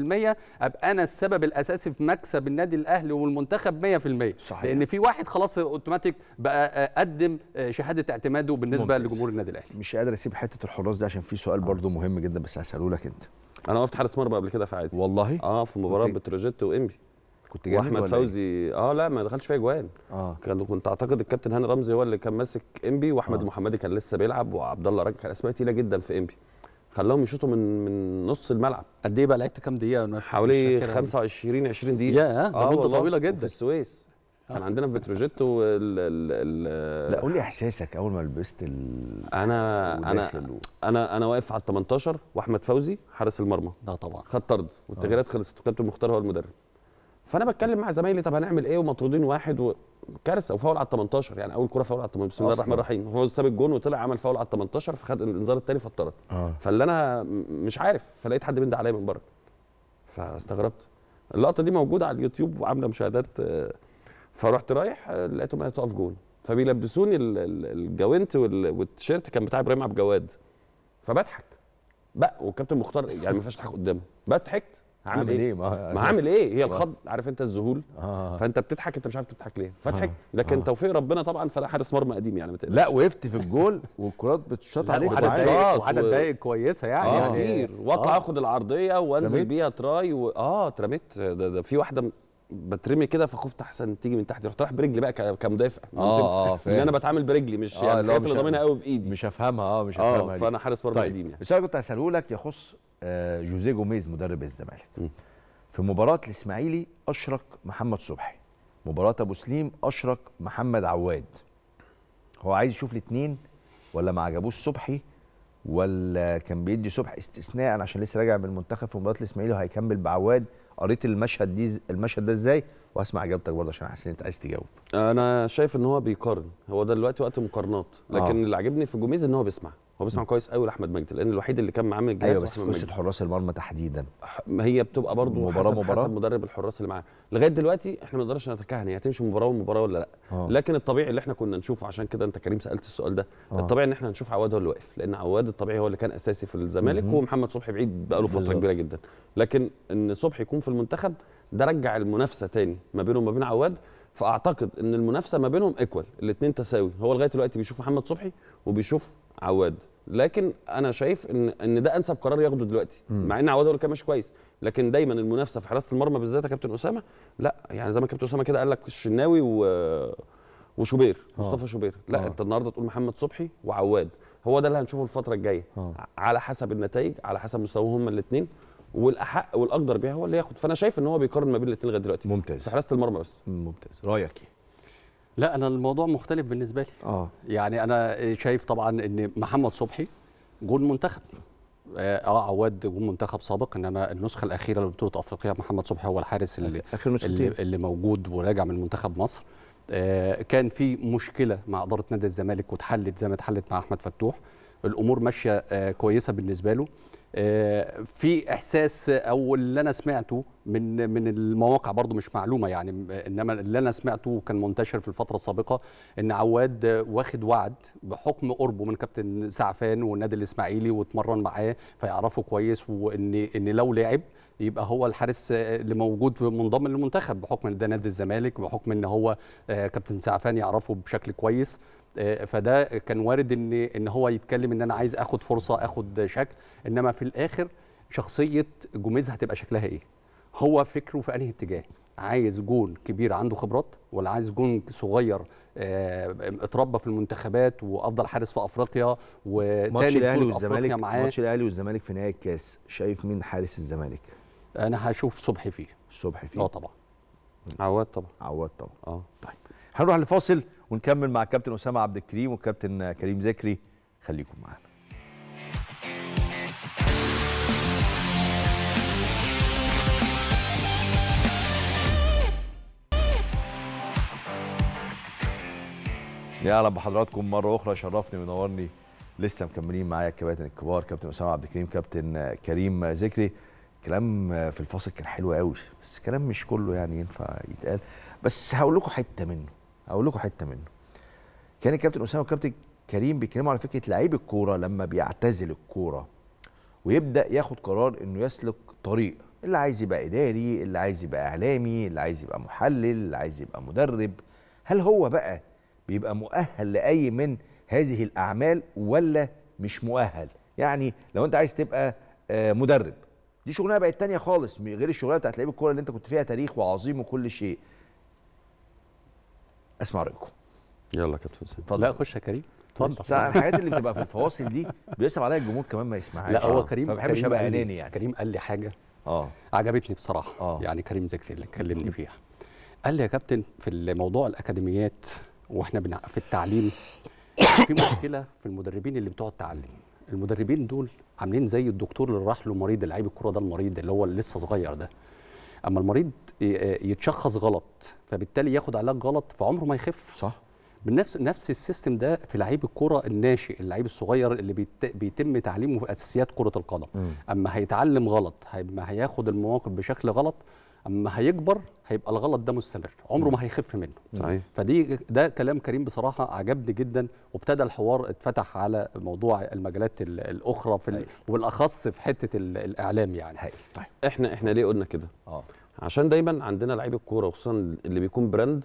ابقى انا السبب الاساسي في مكسب النادي الاهلي والمنتخب 100% صحيح. لان في واحد خلاص اوتوماتيك بقى آه، قدم آه، شهاده اعتماده بالنسبه ممتاز. لجمهور النادي الاهلي مش قادر اسيب حته الحراس دي عشان في سؤال آه. برضو مهم جدا بس هساله لك انت انا وقفت حارس مرمى قبل كده في عادي والله اه في مباراه بتروجيت وانبي كنت جاي احمد إيه؟ فوزي اه لا ما دخلش فيها جوان اه كان كنت اعتقد الكابتن هاني رمزي هو اللي كان ماسك انبي واحمد آه. المحمدي كان لسه بيلعب وعبد الله راجل كان اسماء تقيله جدا في انبي خلاهم يشوطوا من من نص الملعب قد ايه بقى لعبت كام دقيقه حوالي 25 20 دقيقه ياه ده آه مده طويله جدا في السويس آه. كان عندنا في بتروجيت وال ال... لا قول لي احساسك اول ما لبست ال... انا انا و... انا انا واقف على ال 18 واحمد فوزي حارس المرمى اه طبعا خد طرد والتغييرات آه. خلصت وكابتن مختار هو المدرب فانا بتكلم مع زمايلي طب هنعمل ايه ومطرودين واحد وكارثه وفاول على ال 18 يعني اول كره فاول على ال 18 بسم الله الرحمن الرحيم هو ساب الجون وطلع عمل فاول على ال 18 فخد الانذار الثاني فطرد آه. فاللي انا مش عارف فلقيت حد بينده عليا من بره فاستغربت اللقطه دي موجوده على اليوتيوب وعامله مشاهدات آه، فرحت رايح آه، لقيتهم انا تقف جون فبيلبسوني الجوانت والتيشيرت كان بتاع ابراهيم عبد الجواد فبضحك بقى والكابتن مختار يعني ما فيهاش تضحك قدامه بضحكت عامل إيه؟, ايه؟ ما عامل ايه؟ هي آه. الخض عارف انت الذهول آه،, آه،, آه. فانت بتضحك انت مش عارف بتضحك ليه فضحكت لكن آه. توفيق ربنا طبعا فده حارس مرمى قديم يعني ما تقلقش لا وقفت في الجول والكرات بتشط عليك وعدد دقايق و... كويسه يعني آه. يعني واطلع اخد العرضيه وانزل بيها تراي و... اه اترميت ده, ده في واحده بترمي كده فخفت احسن تيجي من تحت رحت رايح برجلي بقى كمدافع اه اه فاهم ان انا بتعامل برجلي مش آه يعني الحاجات اللي ضامنها قوي بايدي مش هفهمها اه مش آه، هفهمها اه فانا حارس مرمى طيب. قديم يعني السؤال كنت هساله لك يخص آه، جوزيه جوميز مدرب الزمالك في مباراه الاسماعيلي اشرك محمد صبحي مباراه ابو سليم اشرك محمد عواد هو عايز يشوف الاثنين ولا ما عجبوش صبحي ولا كان بيدي صبحي استثناء عشان لسه راجع من المنتخب في مباراه الاسماعيلي وهيكمل بعواد قريت المشهد دي المشهد ده ازاي واسمع اجابتك برضه عشان حسين ان انت عايز تجاوب انا شايف ان هو بيقارن هو ده دلوقتي وقت مقارنات آه. لكن آه. اللي عاجبني في جوميز ان هو بيسمع هو بيسمع كويس قوي لاحمد مجدي لان الوحيد اللي كان معاه من الجهاز ايوه بس قصه حراس المرمى تحديدا ما هي بتبقى برضه مباراه حسب مباراه حسب مدرب الحراس اللي معاه لغايه دلوقتي احنا ما نقدرش نتكهن هي يعني هتمشي مباراه ومباراه ولا لا آه. لكن الطبيعي اللي احنا كنا نشوفه عشان كده انت كريم سالت السؤال ده آه. الطبيعي ان احنا نشوف عواد هو اللي واقف لان عواد الطبيعي هو اللي كان اساسي في الزمالك ومحمد صبحي بعيد بقى له فتره كبيره جدا لكن ان صبحي يكون في المنتخب ده رجع المنافسه تاني ما بينه وما بين عواد فاعتقد ان المنافسه ما بينهم ايكوال الاثنين تساوي هو لغايه دلوقتي بيشوف محمد صبحي وبيشوف عواد لكن انا شايف ان ان ده انسب قرار ياخده دلوقتي مع ان عواد هو كان ماشي كويس لكن دايما المنافسه في حراسه المرمى بالذات يا كابتن اسامه لا يعني زي ما كابتن اسامه كده قال لك الشناوي و... وشوبير أوه. مصطفى شوبير لا آه. انت النهارده تقول محمد صبحي وعواد هو ده اللي هنشوفه الفتره الجايه آه. على حسب النتائج على حسب مستواهم الاثنين والاحق والاقدر بيها هو اللي ياخد فانا شايف ان هو بيقارن ما بين الاثنين لغايه دلوقتي ممتاز في حراسه المرمى بس ممتاز رايك ايه؟ لا انا الموضوع مختلف بالنسبه لي اه يعني انا شايف طبعا ان محمد صبحي جون منتخب اه, آه، عواد جون منتخب سابق انما النسخه الاخيره لبطوله افريقيا محمد صبحي هو الحارس اللي اللي, اللي موجود وراجع من منتخب مصر آه كان في مشكله مع اداره نادي الزمالك واتحلت زي ما اتحلت مع احمد فتوح الامور ماشيه آه كويسه بالنسبه له آه، في احساس او اللي انا سمعته من من المواقع برضو مش معلومه يعني انما اللي انا سمعته كان منتشر في الفتره السابقه ان عواد واخد وعد بحكم قربه من كابتن سعفان والنادي الاسماعيلي واتمرن معاه فيعرفه كويس وان ان لو لعب يبقى هو الحارس اللي موجود منضم للمنتخب بحكم ان ده نادي الزمالك بحكم ان هو آه، كابتن سعفان يعرفه بشكل كويس آه، فده كان وارد ان ان هو يتكلم ان انا عايز اخد فرصه اخد شكل انما في الاخر شخصيه جوميز هتبقى شكلها ايه هو فكره في انهي اتجاه عايز جون كبير عنده خبرات ولا عايز جون صغير آه، اتربى في المنتخبات وافضل حارس في افريقيا وتاني بطوله افريقيا معاه ماتش الاهلي والزمالك في نهائي الكاس شايف مين حارس الزمالك انا هشوف صبحي فيه صبحي فيه اه طبعا عواد طبعا عواد طبعا اه طيب هنروح لفاصل ونكمل مع كابتن اسامه عبد الكريم والكابتن كريم زكري خليكم معانا يا اهلا بحضراتكم مره اخرى شرفني ونورني لسه مكملين معايا الكباتن الكبار كابتن اسامه عبد الكريم كابتن كريم ذكري كلام في الفاصل كان حلو قوي بس كلام مش كله يعني ينفع يتقال بس هقول لكم حته منه اقول لكم حته منه كان الكابتن اسامه والكابتن كريم بيتكلموا على فكره لعيب الكوره لما بيعتزل الكوره ويبدا ياخد قرار انه يسلك طريق اللي عايز يبقى اداري اللي عايز يبقى اعلامي اللي عايز يبقى محلل اللي عايز يبقى مدرب هل هو بقى بيبقى مؤهل لاي من هذه الاعمال ولا مش مؤهل يعني لو انت عايز تبقى آه، مدرب دي شغلانه بقت تانية خالص غير الشغلانه بتاعت لعيب الكوره اللي انت كنت فيها تاريخ وعظيم وكل شيء اسمع رايكم يلا كابتن سيد لا خش يا كريم اتفضل الحاجات اللي بتبقى في الفواصل دي بيصعب عليا الجمهور كمان ما يسمعهاش لا هو كريم ما بحبش ابقى اناني يعني كريم قال لي حاجه اه عجبتني بصراحه آه. يعني كريم زكي اللي اتكلمني فيها قال لي يا كابتن في موضوع الاكاديميات واحنا في التعليم في مشكله في المدربين اللي بتوع التعليم المدربين دول عاملين زي الدكتور اللي راح له مريض لعيب الكوره ده المريض اللي هو اللي لسه صغير ده اما المريض آه، يتشخص غلط فبالتالي ياخد علاج غلط فعمره ما يخف صح بنفس نفس السيستم ده في لعيب الكره الناشئ اللعيب الصغير اللي بيت بيتم تعليمه في اساسيات كره القدم م. اما هيتعلم غلط اما هياخد المواقف بشكل غلط اما هيكبر هيبقى الغلط ده مستمر عمره ما هيخف منه صحيح فدي ده كلام كريم بصراحه عجبني جدا وابتدى الحوار اتفتح على موضوع المجالات الاخرى في والاخص في حته الاعلام يعني حقيقي. طيب احنا احنا ليه قلنا كده اه عشان دايما عندنا لعيب الكوره خصوصا اللي بيكون براند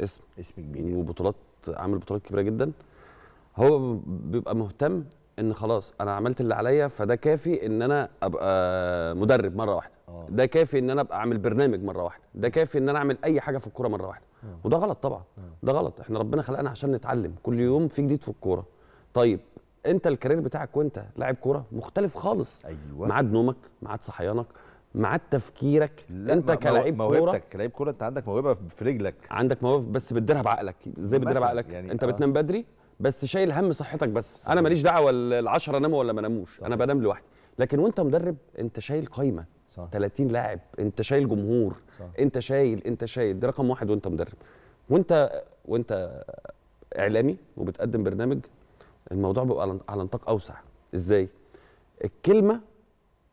اسم اسم كبير وبطولات عامل بطولات كبيره جدا هو بيبقى مهتم ان خلاص انا عملت اللي عليا فده كافي ان انا ابقى مدرب مره واحده آه. ده كافي ان انا ابقى اعمل برنامج مره واحده ده كافي ان انا اعمل اي حاجه في الكوره مره واحده آه. وده غلط طبعا آه. ده غلط احنا ربنا خلقنا عشان نتعلم كل يوم في جديد في الكوره طيب انت الكارير بتاعك وانت لاعب كوره مختلف خالص ايوه ميعاد نومك ميعاد صحيانك مع تفكيرك انت كلاعب كوره موهبتك كلاعب كوره انت عندك موهبه في رجلك عندك موهبه بس بتديرها بعقلك ازاي بتديرها بعقلك يعني انت آه. بتنام بدري بس شايل هم صحتك بس صحيح. انا ماليش دعوه ال10 ناموا ولا ما ناموش انا بنام لوحدي لكن وانت مدرب انت شايل قايمه صح. 30 لاعب انت شايل جمهور صح. انت شايل انت شايل ده رقم واحد وانت مدرب وانت وانت اعلامي وبتقدم برنامج الموضوع بيبقى على نطاق اوسع ازاي الكلمه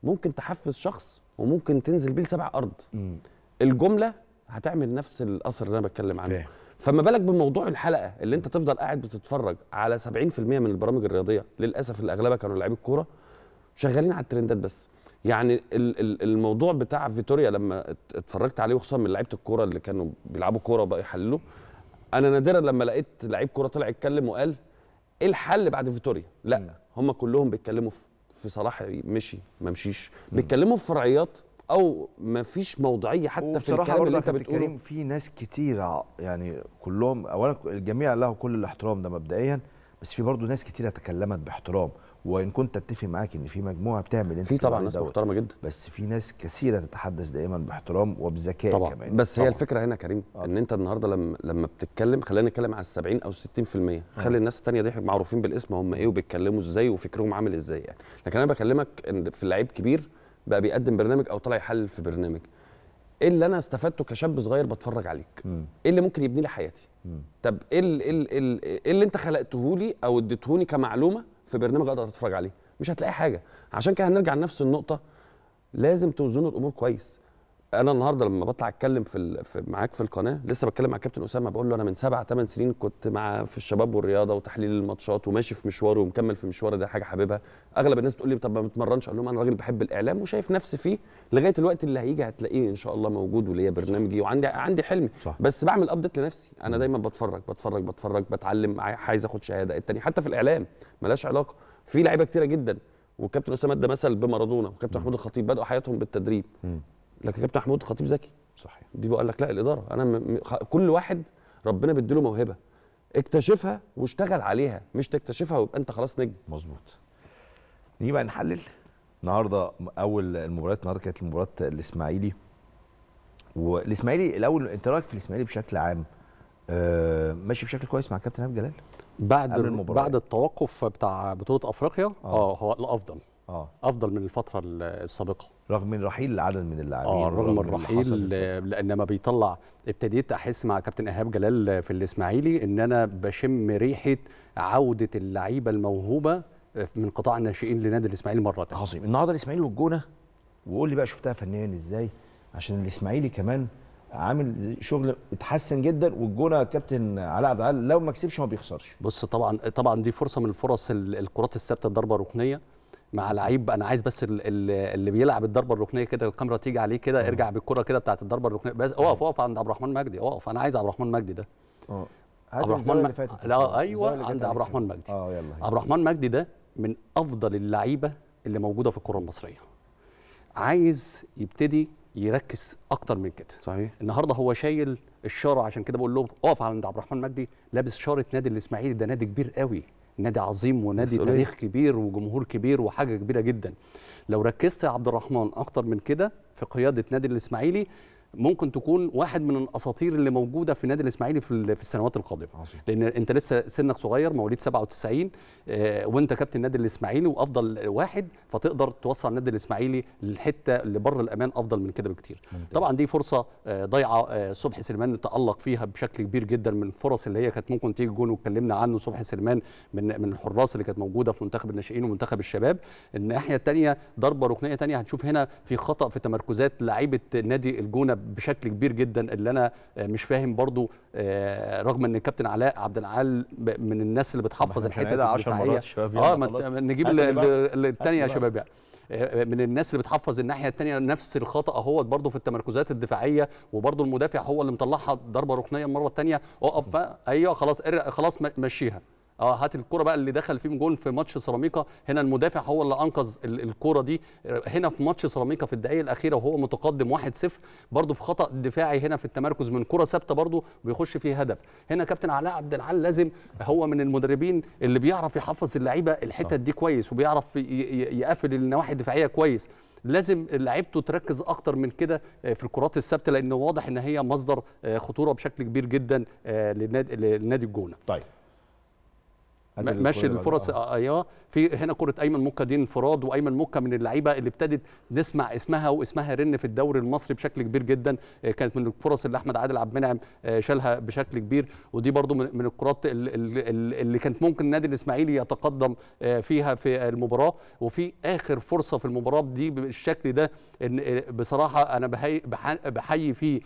ممكن تحفز شخص وممكن تنزل بيه لسبع ارض مم. الجمله هتعمل نفس الاثر اللي انا بتكلم عنه فيه. فما بالك بموضوع الحلقه اللي انت تفضل قاعد بتتفرج على 70% من البرامج الرياضيه للاسف اللي اغلبها كانوا لاعبي الكوره شغالين على الترندات بس يعني الموضوع بتاع فيتوريا لما اتفرجت عليه وخصوصا من لعيبه الكوره اللي كانوا بيلعبوا كوره وبقوا يحللوا انا نادرا لما لقيت لعيب كوره طلع يتكلم وقال ايه الحل بعد فيتوريا لا هم كلهم بيتكلموا في في صلاح مشي ما مشيش بيتكلموا في فرعيات او ما فيش موضوعيه حتى في الكلام اللي انت بتقوله كريم في ناس كتيره يعني كلهم اولا الجميع له كل الاحترام ده مبدئيا بس في برضه ناس كتيره تكلمت باحترام وان كنت اتفق معاك ان في مجموعه بتعمل انت في طبعا ناس محترمه جدا بس في ناس كثيره تتحدث دائما باحترام وبذكاء طبعا كمان بس طبعًا. هي الفكره هنا كريم آه. ان انت النهارده لما لما بتتكلم خلينا نتكلم على 70 او 60% آه. خلي آه. الناس الثانيه دي معروفين بالاسم هم ايه وبيتكلموا ازاي وفكرهم عامل ازاي يعني لكن انا بكلمك ان في لعيب كبير بقى بيقدم برنامج او طالع يحلل في برنامج ايه اللي انا استفدته كشاب صغير بتفرج عليك م. ايه اللي ممكن يبني لي حياتي م. طب ايه اللي, إيه, إيه اللي انت خلقته لي او اديته لي كمعلومه في برنامج اقدر اتفرج عليه مش هتلاقي حاجه عشان كده هنرجع لنفس النقطه لازم توزنوا الامور كويس انا النهارده لما بطلع اتكلم في, في معاك في القناه لسه بتكلم مع كابتن اسامه بقول له انا من سبع ثمان سنين كنت مع في الشباب والرياضه وتحليل الماتشات وماشي في مشواري ومكمل في مشواري ده حاجه حاببها اغلب الناس بتقول لي طب ما بتمرنش اقول لهم انا راجل بحب الاعلام وشايف نفسي فيه لغايه الوقت اللي هيجي هتلاقيه ان شاء الله موجود وليا برنامجي وعندي عندي حلمي صح. بس بعمل ابديت لنفسي انا دايما بتفرج بتفرج بتفرج بتعلم عايز اخد شهاده التاني حتى في الاعلام ملاش علاقه في لعيبه كتيره جدا وكابتن اسامه ده مثل بمارادونا وكابتن محمود الخطيب بداوا حياتهم بالتدريب لكن كابتن محمود خطيب ذكي صحيح دي قال لك لا الاداره انا م... كل واحد ربنا بيديله موهبه اكتشفها واشتغل عليها مش تكتشفها ويبقى انت خلاص نجم مظبوط نيجي بقى نحلل النهارده اول المباريات النهارده كانت مباراه الاسماعيلي والاسماعيلي الاول انت رايك في الاسماعيلي بشكل عام آه ماشي بشكل كويس مع كابتن هاب جلال بعد المباراة بعد التوقف بتاع بطوله افريقيا اه, آه هو الافضل اه افضل من الفتره السابقه رغم رحيل العدد من اللاعبين اه رغم الرحيل لان ما بيطلع ابتديت احس مع كابتن ايهاب جلال في الاسماعيلي ان انا بشم ريحه عوده اللعيبه الموهوبه من قطاع الناشئين لنادي الاسماعيلي مره ثانيه عظيم النهارده الاسماعيلي والجونه وقول لي بقى شفتها فنيا ازاي عشان الاسماعيلي كمان عامل شغل اتحسن جدا والجونه كابتن علاء عبد لو ما كسبش ما بيخسرش بص طبعا طبعا دي فرصه من الفرص الكرات الثابته الضربه الركنيه مع لعيب انا عايز بس اللي بيلعب الضربه الركنيه كده الكاميرا تيجي عليه كده آه. ارجع بالكره كده بتاعت الضربه الركنيه بس اقف اقف عند عبد الرحمن مجدي اقف انا عايز عبد الرحمن مجدي ده اه عبد الرحمن لا ايوه عند عبد الرحمن مجدي اه يلا عبد الرحمن مجدي ده من افضل اللعيبه اللي موجوده في الكره المصريه عايز يبتدي يركز اكتر من كده صحيح النهارده هو شايل الشاره عشان كده بقول لهم اقف عند عبد الرحمن مجدي لابس شاره نادي الاسماعيلي ده نادي كبير قوي نادي عظيم ونادي مسؤولية. تاريخ كبير وجمهور كبير وحاجه كبيره جدا لو ركزت يا عبد الرحمن اكتر من كده في قياده نادي الاسماعيلي ممكن تكون واحد من الاساطير اللي موجوده في النادي الاسماعيلي في السنوات القادمه لان انت لسه سنك صغير مواليد 97 آه، وانت كابتن النادي الاسماعيلي وافضل واحد فتقدر توصل النادي الاسماعيلي للحته اللي بره الامان افضل من كده بكتير ممكن. طبعا دي فرصه آه، ضايعه آه، صبح سليمان تالق فيها بشكل كبير جدا من الفرص اللي هي كانت ممكن تيجي جون واتكلمنا عنه صبح سليمان من من الحراس اللي كانت موجوده في منتخب الناشئين ومنتخب الشباب الناحيه الثانيه ضربه ركنيه ثانيه هنشوف هنا في خطا في تمركزات لعيبه نادي الجونه بشكل كبير جدا اللي انا آه، مش فاهم برضو آه، رغم ان الكابتن علاء عبد العال من الناس اللي بتحفظ الحتت دي 10 مرات اه نجيب الثانيه يا شباب يعني آه، من الناس اللي بتحفظ الناحيه الثانيه نفس الخطا اهوت برضه في التمركزات الدفاعيه وبرضه المدافع هو اللي مطلعها ضربه ركنيه المره الثانيه اقف ايوه خلاص خلاص مشيها اه هات الكرة بقى اللي دخل فيه جول في ماتش سيراميكا هنا المدافع هو اللي انقذ الكرة دي آه، هنا في ماتش سيراميكا في الدقائق الاخيره وهو متقدم 1-0 برده في خطا دفاعي هنا في التمركز من كرة ثابته برده بيخش فيه هدف هنا كابتن علاء عبد العال لازم هو من المدربين اللي بيعرف يحفظ اللعيبه الحتت دي كويس وبيعرف يقفل النواحي الدفاعيه كويس لازم لعيبته تركز اكتر من كده آه، في الكرات الثابته لان واضح ان هي مصدر آه، خطوره بشكل كبير جدا لنادي الجونه طيب ماشي الفرص آه، ايوه في هنا كره ايمن مكه دي انفراد وايمن مكه من اللعيبه اللي ابتدت نسمع اسمها واسمها رن في الدوري المصري بشكل كبير جدا آه، كانت من الفرص اللي احمد عادل عبد المنعم آه، شالها بشكل كبير ودي برده من الكرات اللي كانت ممكن النادي الاسماعيلي يتقدم فيها في المباراه وفي اخر فرصه في المباراه دي بالشكل ده ان بصراحه انا بحيي فيه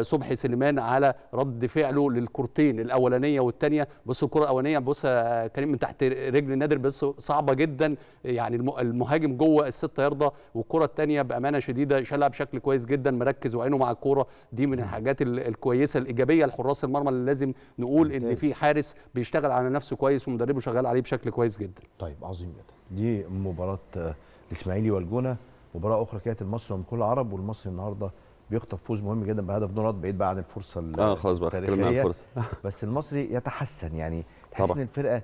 صبحي سليمان على رد فعله للكورتين الاولانيه والثانيه بص الكره الاولانيه بص كريم من تحت رجل نادر بس صعبه جدا يعني المهاجم جوه الست يارده والكره الثانيه بامانه شديده شالها بشكل كويس جدا مركز وعينه مع الكوره دي من الحاجات الكويسه الايجابيه لحراس المرمى اللي لازم نقول ان في حارس بيشتغل على نفسه كويس ومدربه شغال عليه بشكل كويس جدا طيب عظيم جدا دي مباراه آه، الاسماعيلي والجونه مباراه اخرى كانت المصري من كل العرب والمصري النهارده بيخطف فوز مهم جدا بهدف نورات بعيد بقى عن الفرصه اه خلاص بقى عن الفرصه بس المصري يتحسن يعني تحس ان الفرقه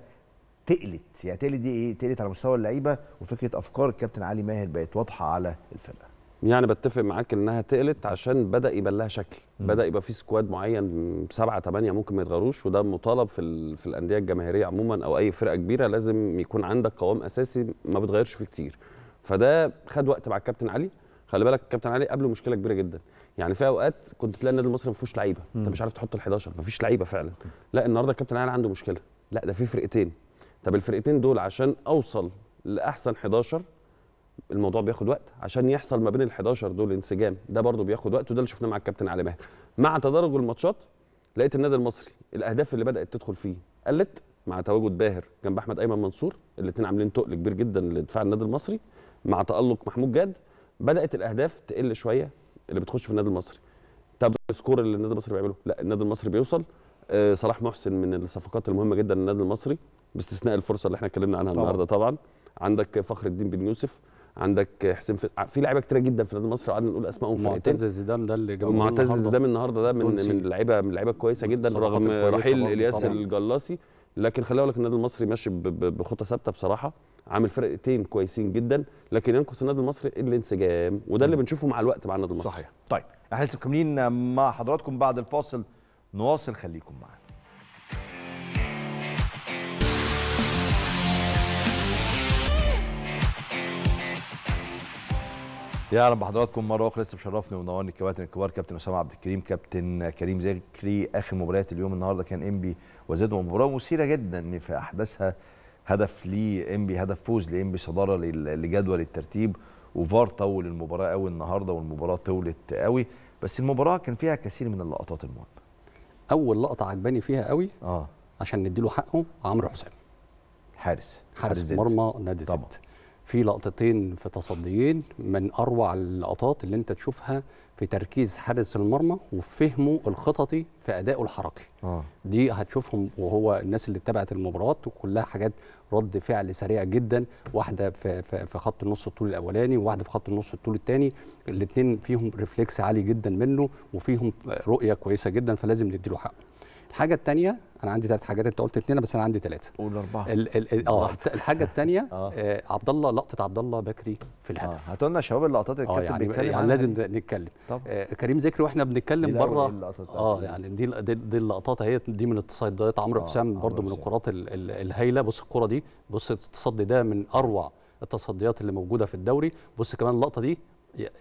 تقلت يعني تقلت دي ايه تقلت على مستوى اللعيبه وفكره افكار الكابتن علي ماهر بقت واضحه على الفرقه يعني بتفق معاك انها تقلت عشان بدا يبقى لها شكل م. بدا يبقى في سكواد معين سبعة ثمانية ممكن ما يتغيروش وده مطالب في ال... في الانديه الجماهيريه عموما او اي فرقه كبيره لازم يكون عندك قوام اساسي ما بتغيرش فيه كتير فده خد وقت مع الكابتن علي خلي بالك الكابتن علي قبله مشكله كبيره جدا يعني في اوقات كنت تلاقي النادي المصري ما فيهوش لعيبه انت مش عارف تحط ال11 ما فيش لعيبه فعلا لا النهارده الكابتن علي عنده مشكله لا ده في فرقتين طب الفرقتين دول عشان اوصل لاحسن 11 الموضوع بياخد وقت عشان يحصل ما بين ال 11 دول انسجام ده برضو بياخد وقت وده اللي شفناه مع الكابتن علي ماهر مع تدرج الماتشات لقيت النادي المصري الاهداف اللي بدات تدخل فيه قلت مع تواجد باهر جنب احمد ايمن منصور الاثنين عاملين تقل كبير جدا لدفاع النادي المصري مع تالق محمود جاد بدات الاهداف تقل شويه اللي بتخش في النادي المصري طب السكور اللي النادي المصري بيعمله لا النادي المصري بيوصل آه، صلاح محسن من الصفقات المهمه جدا للنادي المصري باستثناء الفرصه اللي احنا اتكلمنا عنها طبعا. النهارده طبعا عندك فخر الدين بن يوسف عندك حسين في, في لعيبه كتيره جدا في نادي مصر قعدنا نقول اسمائهم فرقتين معتز زيدان ده اللي جاب معتز زيدان النهارده ده من من اللعيبه من اللعيبه الكويسه جدا رغم رحيل الياس الجلاصي لكن خليني اقول لك النادي المصري ماشي بخطه ثابته بصراحه عامل فرقتين كويسين جدا لكن ينقص النادي المصري الانسجام وده اللي بنشوفه مع الوقت مع النادي المصري صحيح طيب احنا لسه مكملين مع حضراتكم بعد الفاصل نواصل خليكم معانا يا اهلا بحضراتكم مره اخرى لسه مشرفني ومنورني الكباتن الكبار كابتن اسامه عبد الكريم كابتن كريم زكري اخر مباريات اليوم النهارده كان انبي وزيد ومباراه مثيره جدا في احداثها هدف لانبي هدف فوز لانبي صداره لجدول الترتيب وفار طول المباراه قوي النهارده والمباراه طولت قوي بس المباراه كان فيها كثير من اللقطات المهمه اول لقطه عجباني فيها قوي اه عشان نديله حقه عمرو حسام حارس حارس مرمى نادي طبعا زد. في لقطتين في تصديين من اروع اللقطات اللي انت تشوفها في تركيز حارس المرمى وفهمه الخططي في ادائه الحركي آه. دي هتشوفهم وهو الناس اللي اتبعت المباراه وكلها حاجات رد فعل سريع جدا واحده في, في خط النص الطول الاولاني وواحده في خط النص الطول الثاني الاثنين فيهم ريفلكس عالي جدا منه وفيهم رؤيه كويسه جدا فلازم نديله حقه الحاجه التانية انا عندي ثلاث حاجات انت قلت اثنين بس انا عندي ثلاثه قول اربعه اه الحاجه الثانيه *laughs* آه. آه عبد الله لقطه عبد الله بكري في الهدف آه. هاتوا لنا شباب اللقطات اللي آه، الكابتن آه يعني بيتكلم يعني لازم نتكلم آه كريم ذكري واحنا بنتكلم بره اه يعني دي دي, دي اللقطات اهي دي من التصديات عمرو حسام آه. من الكرات الهايله بص الكره دي بص التصدي ده من اروع التصديات اللي موجوده في الدوري بص كمان اللقطه دي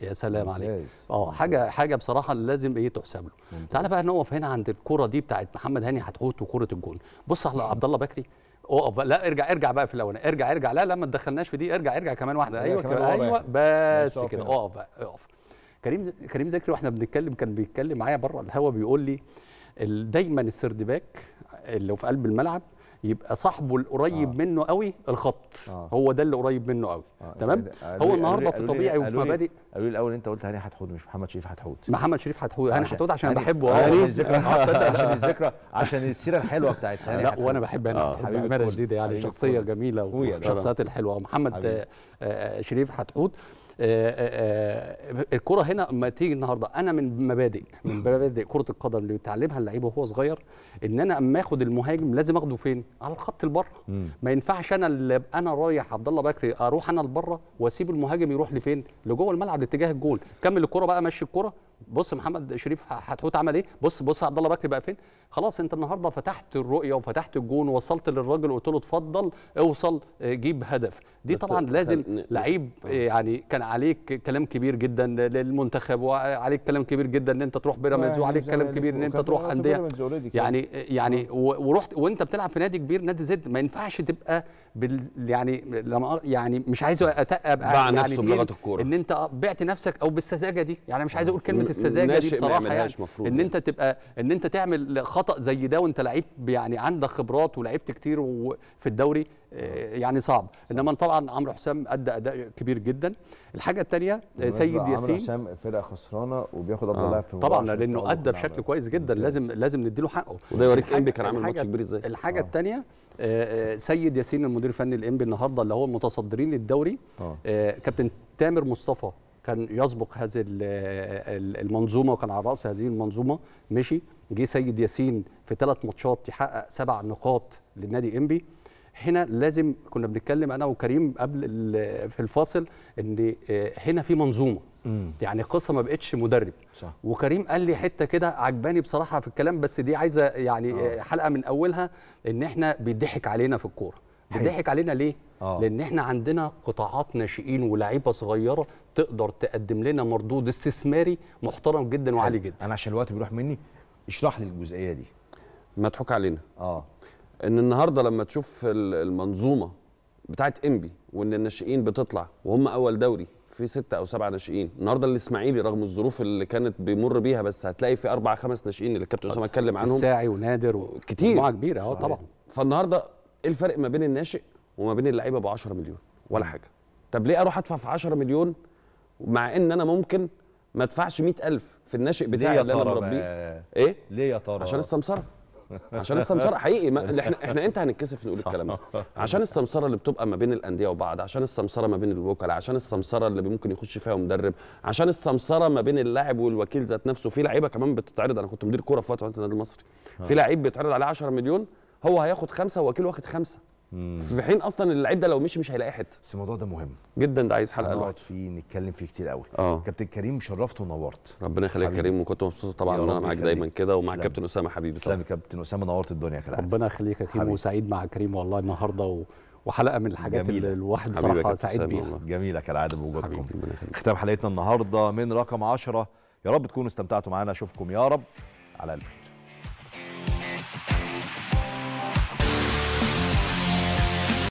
يا سلام عليك اه حاجه حاجه بصراحه لازم ايه تحسب له تعالى بقى نقف هنا عند الكره دي بتاعت محمد هاني هتحوت وكره الجون بص على عبد الله بكري اقف لا ارجع ارجع بقى في الاول ارجع ارجع لا لا ما تدخلناش في دي ارجع ارجع كمان واحده ايوه كمان ايوه بس كده يعني. اقف بقى اقف كريم كريم زكري واحنا بنتكلم كان بيتكلم معايا بره الهوا بيقول لي دايما السردباك اللي في قلب الملعب يبقى صاحبه القريب آه. منه قوي الخط آه. هو ده اللي قريب منه قوي آه. تمام هو النهارده في طبيعي وفي مبادئ قالوا لي الاول انت قلت هاني حتحود مش محمد شريف حتحود محمد شريف حتحود هاني حتحود عشان أنا بحبه اه الذكرى *laughs* عشان الذكرى عشان السيره الحلوه بتاعت هاني لا وانا بحب هاني حتحود آه. بامانه شديده يعني شخصيه جميله والشخصيات الحلوه محمد آه، آه، شريف حتحود آه، آه، آه، الكره هنا اما تيجي النهارده انا من مبادئ من *laughs* مبادئ كره القدم اللي بتعلمها اللعيب وهو صغير ان انا اما اخد المهاجم لازم اخده فين على الخط البر ما ينفعش انا انا رايح عبد الله بكري اروح انا لبره واسيب المهاجم يروح لفين لجوه الملعب لاتجاه الجول كمل الكره بقى مشي الكره بص محمد شريف حتحوت عمل ايه بص بص عبد الله بكري بقى فين خلاص انت النهارده فتحت الرؤيه وفتحت الجون ووصلت للراجل وقلت له اتفضل اوصل آه، جيب هدف دي طبعا لازم لعيب اه. آه، يعني كان عليك كلام كبير جدا للمنتخب وعليك كلام كبير جدا ان انت تروح بيراميدز يعني وعليك كلام كبير ان انت تروح انديه يعني يعني ورحت وانت بتلعب في نادي كبير نادي زد ما ينفعش تبقى بال يعني لما يعني مش عايز اتقب باع يعني نفسه بلغه الكوره ان انت بعت نفسك او بالسذاجه دي يعني مش عايز اقول كلمه السذاجه دي بصراحه يعني مفروض ان يعني. انت تبقى ان انت تعمل خطا زي ده وانت لعيب يعني عندك خبرات ولعبت كتير في الدوري آه، يعني صعب انما طبعا عمرو حسام ادى اداء كبير جدا الحاجه الثانيه آه، سيد ياسين عمرو حسام فرقه خسرانه وبياخد افضل آه. لاعب في طبعا لانه ادى بشكل كويس جدا لازم لازم نديله حقه وده يوريك انبي كان عامل ماتش كبير ازاي الحاجه آه. الثانيه آه سيد ياسين المدير الفني الانبي النهارده اللي هو المتصدرين للدوري آه كابتن تامر مصطفى كان يسبق هذه المنظومه وكان على راس هذه المنظومه مشي جه سيد ياسين في ثلاث ماتشات يحقق سبع نقاط للنادي انبي هنا لازم كنا بنتكلم انا وكريم قبل في الفاصل ان آه، هنا في منظومه مم. يعني قصة ما بقتش مدرب صح. وكريم قال لي حته كده عجباني بصراحه في الكلام بس دي عايزه يعني آه. آه. حلقه من اولها ان احنا بيضحك علينا في الكوره بيضحك علينا ليه آه. لان احنا عندنا قطاعات ناشئين ولاعيبه صغيره تقدر تقدم لنا مردود استثماري محترم جدا وعالي جدا انا عشان الوقت بيروح مني اشرح لي الجزئيه دي مضحوك علينا اه ان النهارده لما تشوف المنظومه بتاعت انبي وان الناشئين بتطلع وهم اول دوري في ستة او سبعة ناشئين النهارده الاسماعيلي رغم الظروف اللي كانت بيمر بيها بس هتلاقي في اربع خمس ناشئين اللي الكابتن اسامه اتكلم عنهم الساعي ونادر و... كتير مجموعه كبيره اه طبعا فالنهارده ايه الفرق ما بين الناشئ وما بين اللعيبه ب 10 مليون ولا حاجه طب ليه اروح ادفع في 10 مليون مع ان انا ممكن ما ادفعش 100000 في الناشئ بتاعي اللي انا مربيه ايه ليه يا ترى عشان السمسره عشان السمسره حقيقي ما احنا احنا امتى هنتكسف نقول الكلام ده عشان السمسره اللي بتبقى ما بين الانديه وبعض عشان السمسره ما بين الوكلاء عشان السمسره اللي ممكن يخش فيها مدرب عشان السمسره ما بين اللاعب والوكيل ذات نفسه في لعيبه كمان بتتعرض انا كنت مدير كوره في وقت النادي المصري في لعيب بيتعرض عليه 10 مليون هو هياخد خمسه ووكيل واخد خمسه في حين اصلا اللعيب ده لو مشي مش هيلاقي حته بس الموضوع ده مهم جدا ده عايز حلقه نقعد فيه نتكلم فيه كتير قوي اه كابتن كريم شرفت ونورت ربنا يخليك كريم وكنت مبسوط طبعا انا معاك دايما كده ومع كابتن اسامه حبيبي سلام كابتن اسامه نورت الدنيا كده ربنا يخليك يا كريم وسعيد مع كريم والله النهارده و... وحلقه من الحاجات جميلة. اللي الواحد بصراحه سعيد بيها جميله كالعاده بوجودكم ختام حلقتنا النهارده من رقم 10 يا رب تكونوا استمتعتوا معانا اشوفكم يا رب على الف